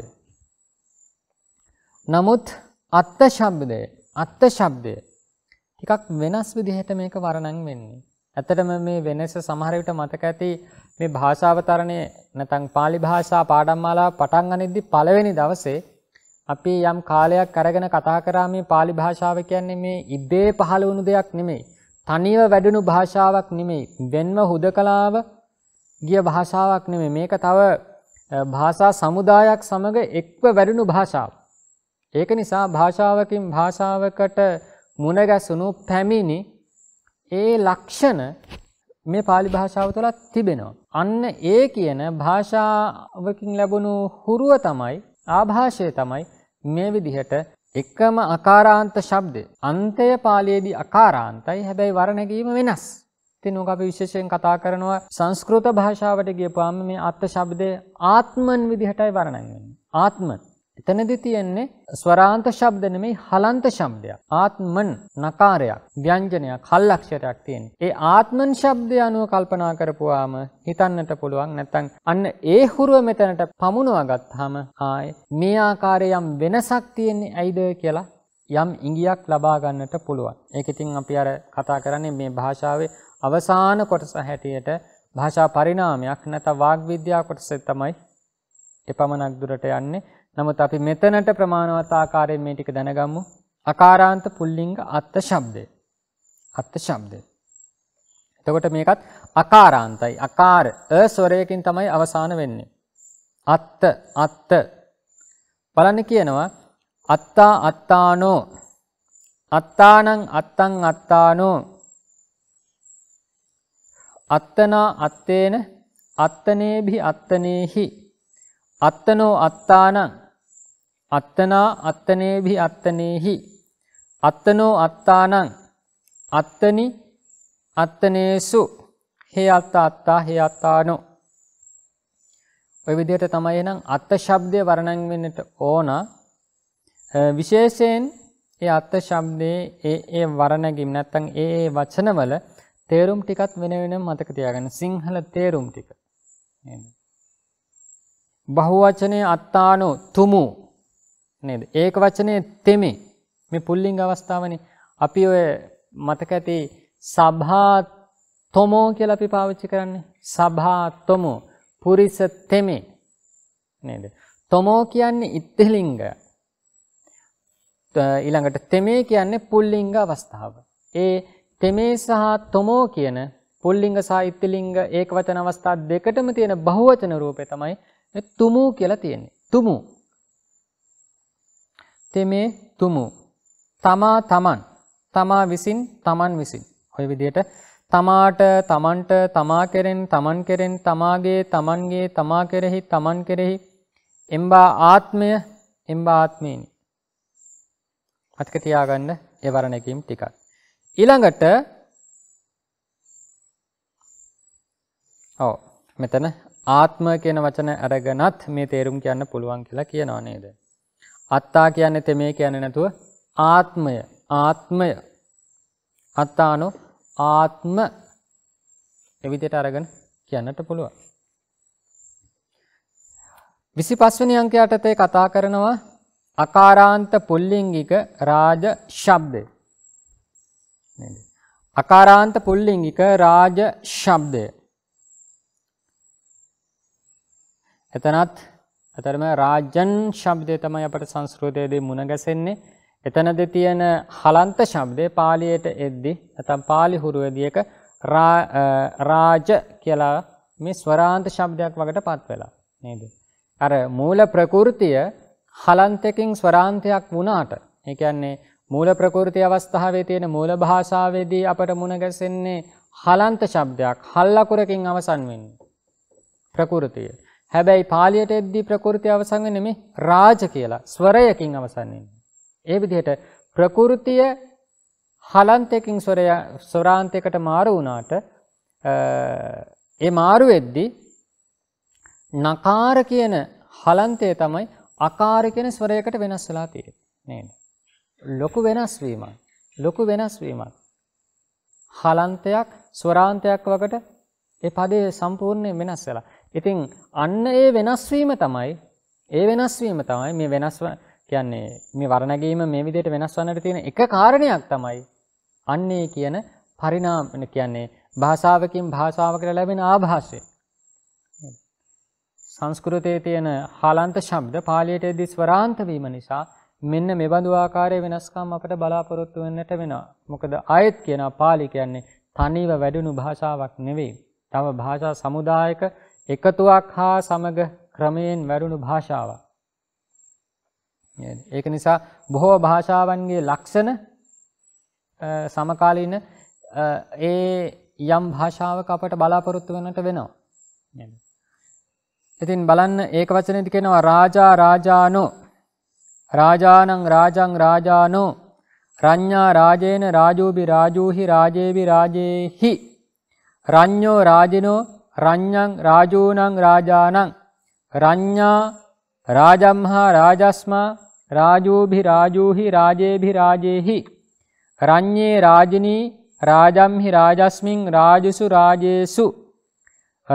නමුත් අත්ත ශබ්දය අත්ත ශබ්දය ටිකක් වෙනස් විදිහට මේක වර්ණන් වෙන්නේ. ඇත්තටම මේ වෙනස සමහර විට මතක ඇති මේ භාෂාවතරණේ නැත්නම් pāli භාෂා පාඩම් මාලාව පටන් ගනිද්දි පළවෙනි දවසේ අපි යම් කාලයක් අරගෙන කතා කරා මේ pāli භාෂාව කියන්නේ මේ ඉබේ පහළ වුණු දෙයක් නෙමෙයි. තනියව වැඩුණු භාෂාවක් නෙමෙයි. වෙන්ව හුදකලාව ගිය භාෂාවක් නෙමෙයි. මේක තව භාෂා සමුදායක් සමග එක්ව වැඩුණු භාෂාවක්. ඒක නිසා භාෂාවකින් භාෂාවකට මුණ ගැසුණු පැමිණි ඒ ලක්ෂණ මේ පාලි භාෂාව තුළත් තිබෙනවා. අන්න ඒ කියන භාෂාවකින් ලැබුණු හුරුව තමයි ආභාෂය තමයි මේ විදිහට එකම අකාරාන්ත ශබ්දය. අන්තය පාලියේදී අකාරාන්තයි හැබැයි වරණැගීම වෙනස්. ඉතින් ඕක අපි විශේෂයෙන් කතා කරනවා සංස්කෘත භාෂාවට ගියපුවාම මේ අත් ශබ්දය ආත්මන් විදිහටයි වර්ණනය වෙන්නේ. ආත්මන් එතනදි තියෙන්නේ ස්වරාන්ත ශබ්ද නෙමෙයි හලන්ත ශබ්දයක්. ආත්මන් නකාරයක්, ව්‍යංජනයක්, හල්ලක්ෂරයක් තියෙන්නේ. ඒ ආත්මන් ශබ්දය අනුව කල්පනා කරපුවාම හිතන්නට පුළුවන් නැත්නම් අන්න ඒ හුරුව මෙතනට පමුණවා ගත්තාම ආයේ මේ ආකාරයේ යම් වෙනසක් තියෙන්නේ ඇයිද කියලා යම් ඉඟියක් ලබා ගන්නට පුළුවන්. ඒක ඉතින් අපි අර කතා කරන්නේ මේ භාෂාවේ අවසාන කොටස හැටියට භාෂා පරිණාමයක් නැත වාග් විද්‍යාව කොටසෙන් තමයි එපමණක් දුරට යන්නේ. නමුත් අපි මෙතනට ප්‍රමාණවත් ආකාරයෙන් මේ ටික දැනගමු. අකාරාන්ත පුල්ලිංග අත්ත ශබ්දය. අත්ත ශබ්දය. එතකොට මේකත් අකාරාන්තයි. අකාර අ ස්වරයකින් තමයි අවසාන වෙන්නේ. අත්ත අත්ත බලන්න කියනවා අත්තා අත්තානෝ අත්තානං අත්තං අත්තානෝ අත්තනා අත්තේන අත්තනේභි අත්තනේහි අත්තනෝ අත්තානං අත්තනා අත්තනේභි අත්තනේහි අත්තනෝ අත්තානං අත්තනි අත්තනේසු හේ අත්තා අත්තා හේ අත්තානෝ ඔය විදිහට තමයි එනම් අත්ත ශබ්දය වර්ණන් වෙන්නට ඕන විශේෂයෙන් ඒ අත්ත ශබ්දයේ ඒ ඒ වරණැගීම් නැත්තම් ඒ ඒ වචනවල තේරුම් ටිකත් වෙන වෙනම මතක තියාගන්න සිංහල තේරුම් ටික නේද බහුවචනය අත්තානෝ තුමු නේද ඒක වචනය තෙමේ මේ පුල්ලිංග අවස්ථාවන අපි ඔය මතක ඇති සභා තොමෝ කියලා අපි පාවිච්චි කරන්නේ සභා තොමෝ පුරිස තෙමේ නේද තොමෝ කියන්නේ ඉත්තලිංග ඊළඟට තෙමේ කියන්නේ පුල්ලිංග අවස්ථාව ඒ තෙමේ සහ තොමෝ කියන පුල්ලිංග සහ ඉත්තලිංග ඒකවචන අවස්ථා දෙකටම තියෙන බහුවචන රූපය තමයි තුමූ කියලා තියෙන්නේ. තුමු. තෙමේ තුමු. තමා තමන්. තමා විසින් තමන් විසින්. ඔය විදියට තමාට තමන්ට තමා කෙරෙන් තමන් කෙරෙන් තමාගේ තමන්ගේ තමා කෙරෙහි තමන් කෙරෙහි එම්බා ආත්මය එම්බා ආත්මයනි. අතික තියාගන්න එවරණැකින් ටිකක්. ඊළඟට ඕ මෙතන ආත්ම කියන වචන අරගෙනත් මේ තේරුම් කියන්න පුළුවන් කියලා කියනවා නේද. අත්තා කියන්නේ තෙමේ කියන්නේ නැතුව ආත්මය ආත්මය අත්තානු ආත්ම එවිදිහට අරගෙන කියන්නට පුළුවන්. 25 වෙනි අංකයට තේ කතා කරනවා අකාරාන්ත පුල්ලිංගික රාජ ශබ්දේ. අකාරාන්ත පුල්ලිංගික රාජ ශබ්දේ. එතනත් ඇතරම රාජන් ශබ්දය තමයි අපට සංස්කෘතයේදී මුණ ගැසෙන්නේ. එතනද තියෙන හලන්ත ශබ්දය පාලියට එද්දි ඇතම් පාලි හුරුවදියක රාජ කියලා මේ ස්වරාන්ත ශබ්දයක් වගට පත් වෙලා නේද. අර මූල ප්‍රකෘතිය හලන්තකින් ස්වරාන්තයක් වුණාට ඒකන්නේ මූල ප්‍රකෘති අවස්ථාවේ තියෙන මූල භාෂාවේදී අපට මුණ ගැසෙන්නේ හලන්ත ශබ්දයක් හල්ලකුරකින් අවසන් වෙන්නේ ප්‍රකෘතිය. හැබැයි පාලියට එද්දී ප්‍රකෘති අවසන් වෙන්නේ මේ රාජ කියලා ස්වරයකින් අවසන් වෙන්නේ. ඒ විදිහට ප්‍රකෘතිය හලන්තයකින් ස්වරය ස්වරාන්තයකට මාරු වුණාට ඒ මාරු වෙද්දී නකාර කියන හලන්තය තමයි අකාර කියන ස්වරයකට වෙනස් වෙලා තියෙන්නේ නේද? ලොකු වෙනස් වීමක්. ලොකු වෙනස් වීමක්. හලන්තයක් ස්වරාන්තයක් වකට ඒ පදේ සම්පූර්ණයෙන් වෙනස් වෙලා. ඉතින් අන්න ඒ වෙනස්වීම තමයි ඒ වෙනස්වීම තමයි මේ වෙනස් කියන්නේ මේ වර්ණගීම මේ විදිහට වෙනස් වන්නට තියෙන එක කාරණයක් තමයි අන්නේ කියන පරිණාම කියන්නේ භාෂාවකින් භාෂාවකට ලැබෙන ආభాෂය. සංස්කෘතයේ තියෙන හාලන්ත ශබ්ද පාලියට එද්දී ස්වරාන්ත වීම නිසා මෙන්න මේ බඳු ආකාරයේ වෙනස්කම් අපිට බලාපොරොත්තු වෙන්නට වෙනවා. මොකද ආයත් කියනවා පාලි කියන්නේ තනිව වැඩුණු භාෂාවක් නෙවෙයි. තව භාෂා සමුදායක එකතුවක් හා සමග ක්‍රමයෙන් වැඩුණු භාෂාව. ඒක නිසා බොහෝ භාෂාවන්ගේ ලක්ෂණ සමකාලීන ඒ යම් භාෂාවක අපට බලාපොරොත්තු වනට වෙනවා. ඉතින් බලන්න ඒක වචනති කෙනවා රාජා රාජානෝ රාජානං රාජං රාජානෝ රඥ්ඥා රාජයන රාජූබි රාජූහි රාජේවි රාජයහි රඥ්ඥෝ රාජනෝ රඥං රාජෝනං රාජානං රඥා රාජම්හා රාජස්මා රාජෝභි රාජෝහි රාජේභි රාජේහි රඤ්ඤේ රාජිනී රාජම්හි රාජස්මින් රාජසු රාජේසු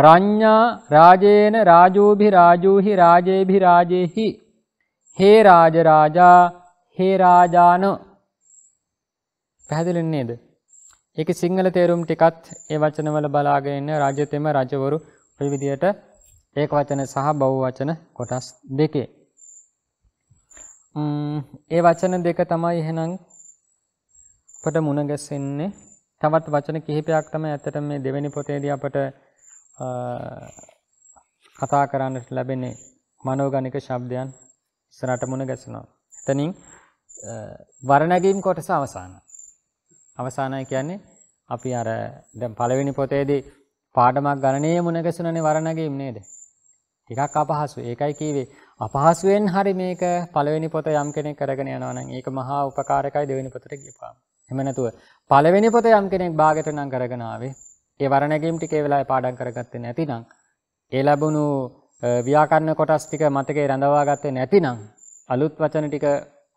රඤ්ඤා රාජේන රාජෝභි රාජෝහි රාජේභි රාජේහි හේ රාජ රාජා හේ රාජාන පැහැදිලි නේද ඒක සිංහල තේරුම් ටිකත් ඒ වචනවල බලාගෙනන්න රාජ්‍යතෙම රජවරු ප්‍රවිදියට ඒක වචන සහ බෞ් වචන කොටස් දෙකේ. ඒ වචන දෙක තමයි එහෙනම් අපට මුණගැස්සෙන්නේ තවත් වචන කිහිපයක් තම ඇතට මේ දෙවැනි පොතේද අපට කතා කරන්නට ලැබෙන්නේ මනෝගනික ශබ්දයන් ස්රට මුණ ගැසනවා. එතනින් වරණැගීම් කොටස අවසාන. අවසානයි කියන්නේ අපි අර දැන් පළවෙනි පොතේදී පාඩමක් ගණනීය මුණගැසුණනේ වරණගීම් නේද? ටිකක් අපහසු. ඒකයි කීවේ අපහසුයෙන් හරි මේක පළවෙනි පොත යම් කෙනෙක් කරගෙන යනවා නම් ඒක මහා උපකාරකයි දෙවෙනි පොතට ගියපාම. එහෙම නැතුව පළවෙනි පොත යම් කෙනෙක් භාගයට නම් කරගෙන ආවේ ඒ වරණගීම් ටිකේ වෙලාවේ පාඩම් කරගත්තේ නැතිනම් ඒ ලැබුණු ව්‍යාකරණ කොටස් ටික මතකේ රැඳවා ගත්තේ නැතිනම් අලුත් වචන ටික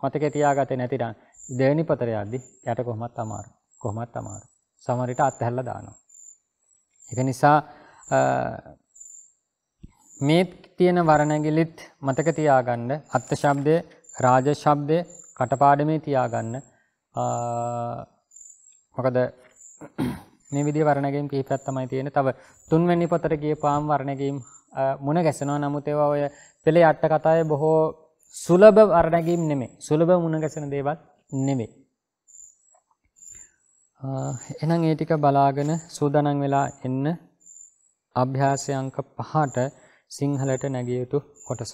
මතකේ තියාගත්තේ නැතිනම් දෙවෙනි පතර යද්දි යට කොහොමත් අමාරු. කොහොමත් අමාරු. සමහර විට අත්හැරලා දානවා. ඒක නිසා මේ තියෙන වරණැගිලිත් මතක තියාගන්න අත්ත ශබ්දය රාජ ශබ්දය කටපාඩමේ තියාගන්න මොකද මේ විදි වරණගම් පිහිපත් තමයි තියෙන තව තුන්වැනි පොතර ගිය පාම් වරණගම් මුණ ගැසෙනවා නමුත් ඒවා ඔය පෙළේ අට්ට කතාය බොහෝ සුලභ වරණගම් නෙමේ සුලභ මුණ ගැසෙන දේවත් නෙවේ. එනම් ඒ ටික බලාගෙන සූදානම් වෙලා එන්න අභ්‍යාසය අංක 5ට සිංහලට නැගිය යුතු කොටස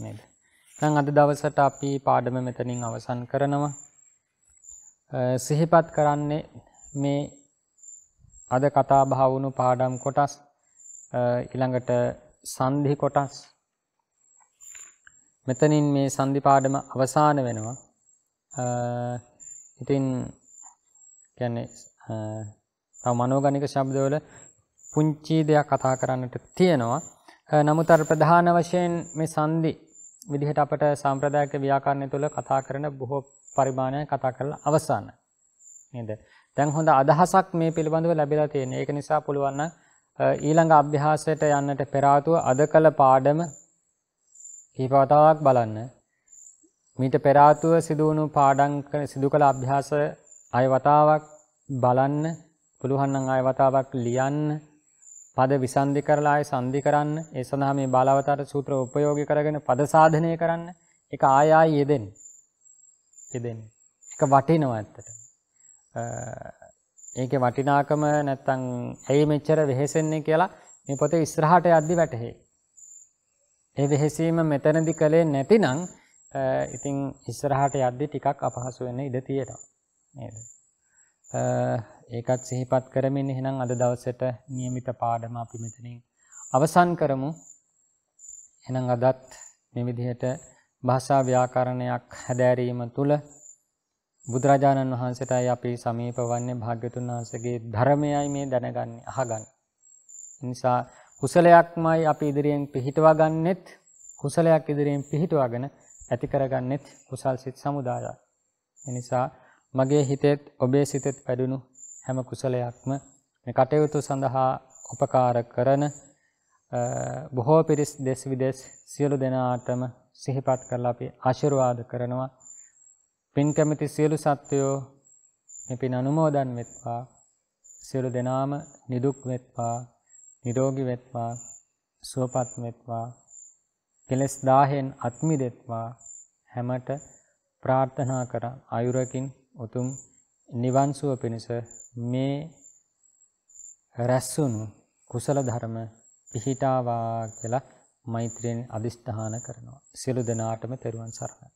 නේද? දැන් අද දවසට අපි පාඩම මෙතනින් අවසන් කරනවා. සිහිපත් කරන්නේ මේ අද කතා බහ වුණු පාඩම් කොටස් ඊළඟට සංධි කොටස් මෙතනින් මේ සංධි පාඩම අවසන් වෙනවා. ඉතින් කියන්නේ තව මනෝගනික ශබ්දවල පුංචි දෙයක් කතා කරන්නට තියෙනවා නමුත් අර ප්‍රධාන වශයෙන් මේ සංදි විදිහට අපට සාම්ප්‍රදායික ව්‍යාකරණය තුළ කතා කරන බොහෝ පරිමාණයක් කතා කරලා අවසන් නේද දැන් හොඳ අදහසක් මේ පිළිබඳව ලැබිලා තියෙන ඒක නිසා පුළුවන් ඊළඟ අභ්‍යාසයට යන්නට පෙර අද කළ පාඩම කීප වතාවක් බලන්න මීට පෙර ආතුව සිදු වුණු පාඩම් සිදු කළ අභ්‍යාස ආය වතාවක් බලන්න පුළුවන් නම් ආය වතාවක් ලියන්න පද විසන්ධි කරලා ආය සංධි කරන්න ඒ සඳහා මේ බාලවතාර සූත්‍ර උපයෝගී කරගෙන පද සාධනය කරන්න ඒක ආය ආය යෙදෙන්න යෙදෙන්න ඒක වටිනවා ඇත්තට ඒකේ වටිනාකම නැත්තම් ඇයි මෙච්චර වෙහෙසෙන්නේ කියලා මේ පොතේ ඉස්සරහට යද්දි වැටහෙයි ඒ වෙහෙසීම මෙතනදි කලේ නැතිනම් ඉතින් ඉස්සරහට යද්දි ටිකක් අපහසු වෙන්න ඉඩ තියෙනවා නේද ඒකත් සිහිපත් කරමින් එහෙනම් අද දවසට નિયમિત පාඩම අපි මෙතනින් අවසන් කරමු එහෙනම් අදත් මේ විදිහට භාෂා ව්‍යාකරණයක් හැදෑරීම තුළ බුදුරජාණන් වහන්සේටයි අපි සමීප වන්නේ භාග්‍යතුන් වහන්සේගේ ධර්මයයි මේ දැනගන්නේ අහගන්න. නිසා කුසලයක්මයි අපි ඉදිරියෙන් පිහිටවා ගන්නෙත් කුසලයක් ඉදිරියෙන් පිහිටවාගෙන ඇති කරගන්නෙත් කුසල් සිත් සමුදායයි. එනිසා මගේ හිතෙත් ඔබේ සිතෙත් වැඩුණු හැම කුසලයක්ම මේ කටයුතු සඳහා උපකාර කරන බොහෝ පිරිස් දෙස් විදෙස් සියලු දෙනාටම සිහිපත් කරලා අපි ආශිර්වාද කරනවා. පින් කැමති සියලු සත්වයෝ මේ පින් අනුමෝදන් වෙත්වා. සියලු දෙනාම නිදුක් වෙත්වා, නිරෝගී වෙත්වා, සුවපත් වෙත්වා. කෙලෙස් දාහෙන් අත්මිදෙත්වා හැමට ප්‍රාර්ථනා කර අයුරකින් උතුම් නිවන්සුව පිණිස මේ රැස්සුණු කුසල ධර්ම පිහිටාවා කියලා මෛත්‍රියෙන් අදිෂ්ඨාන කරනවා. සියලු දෙනාටම තෙරුවන් සරණයි.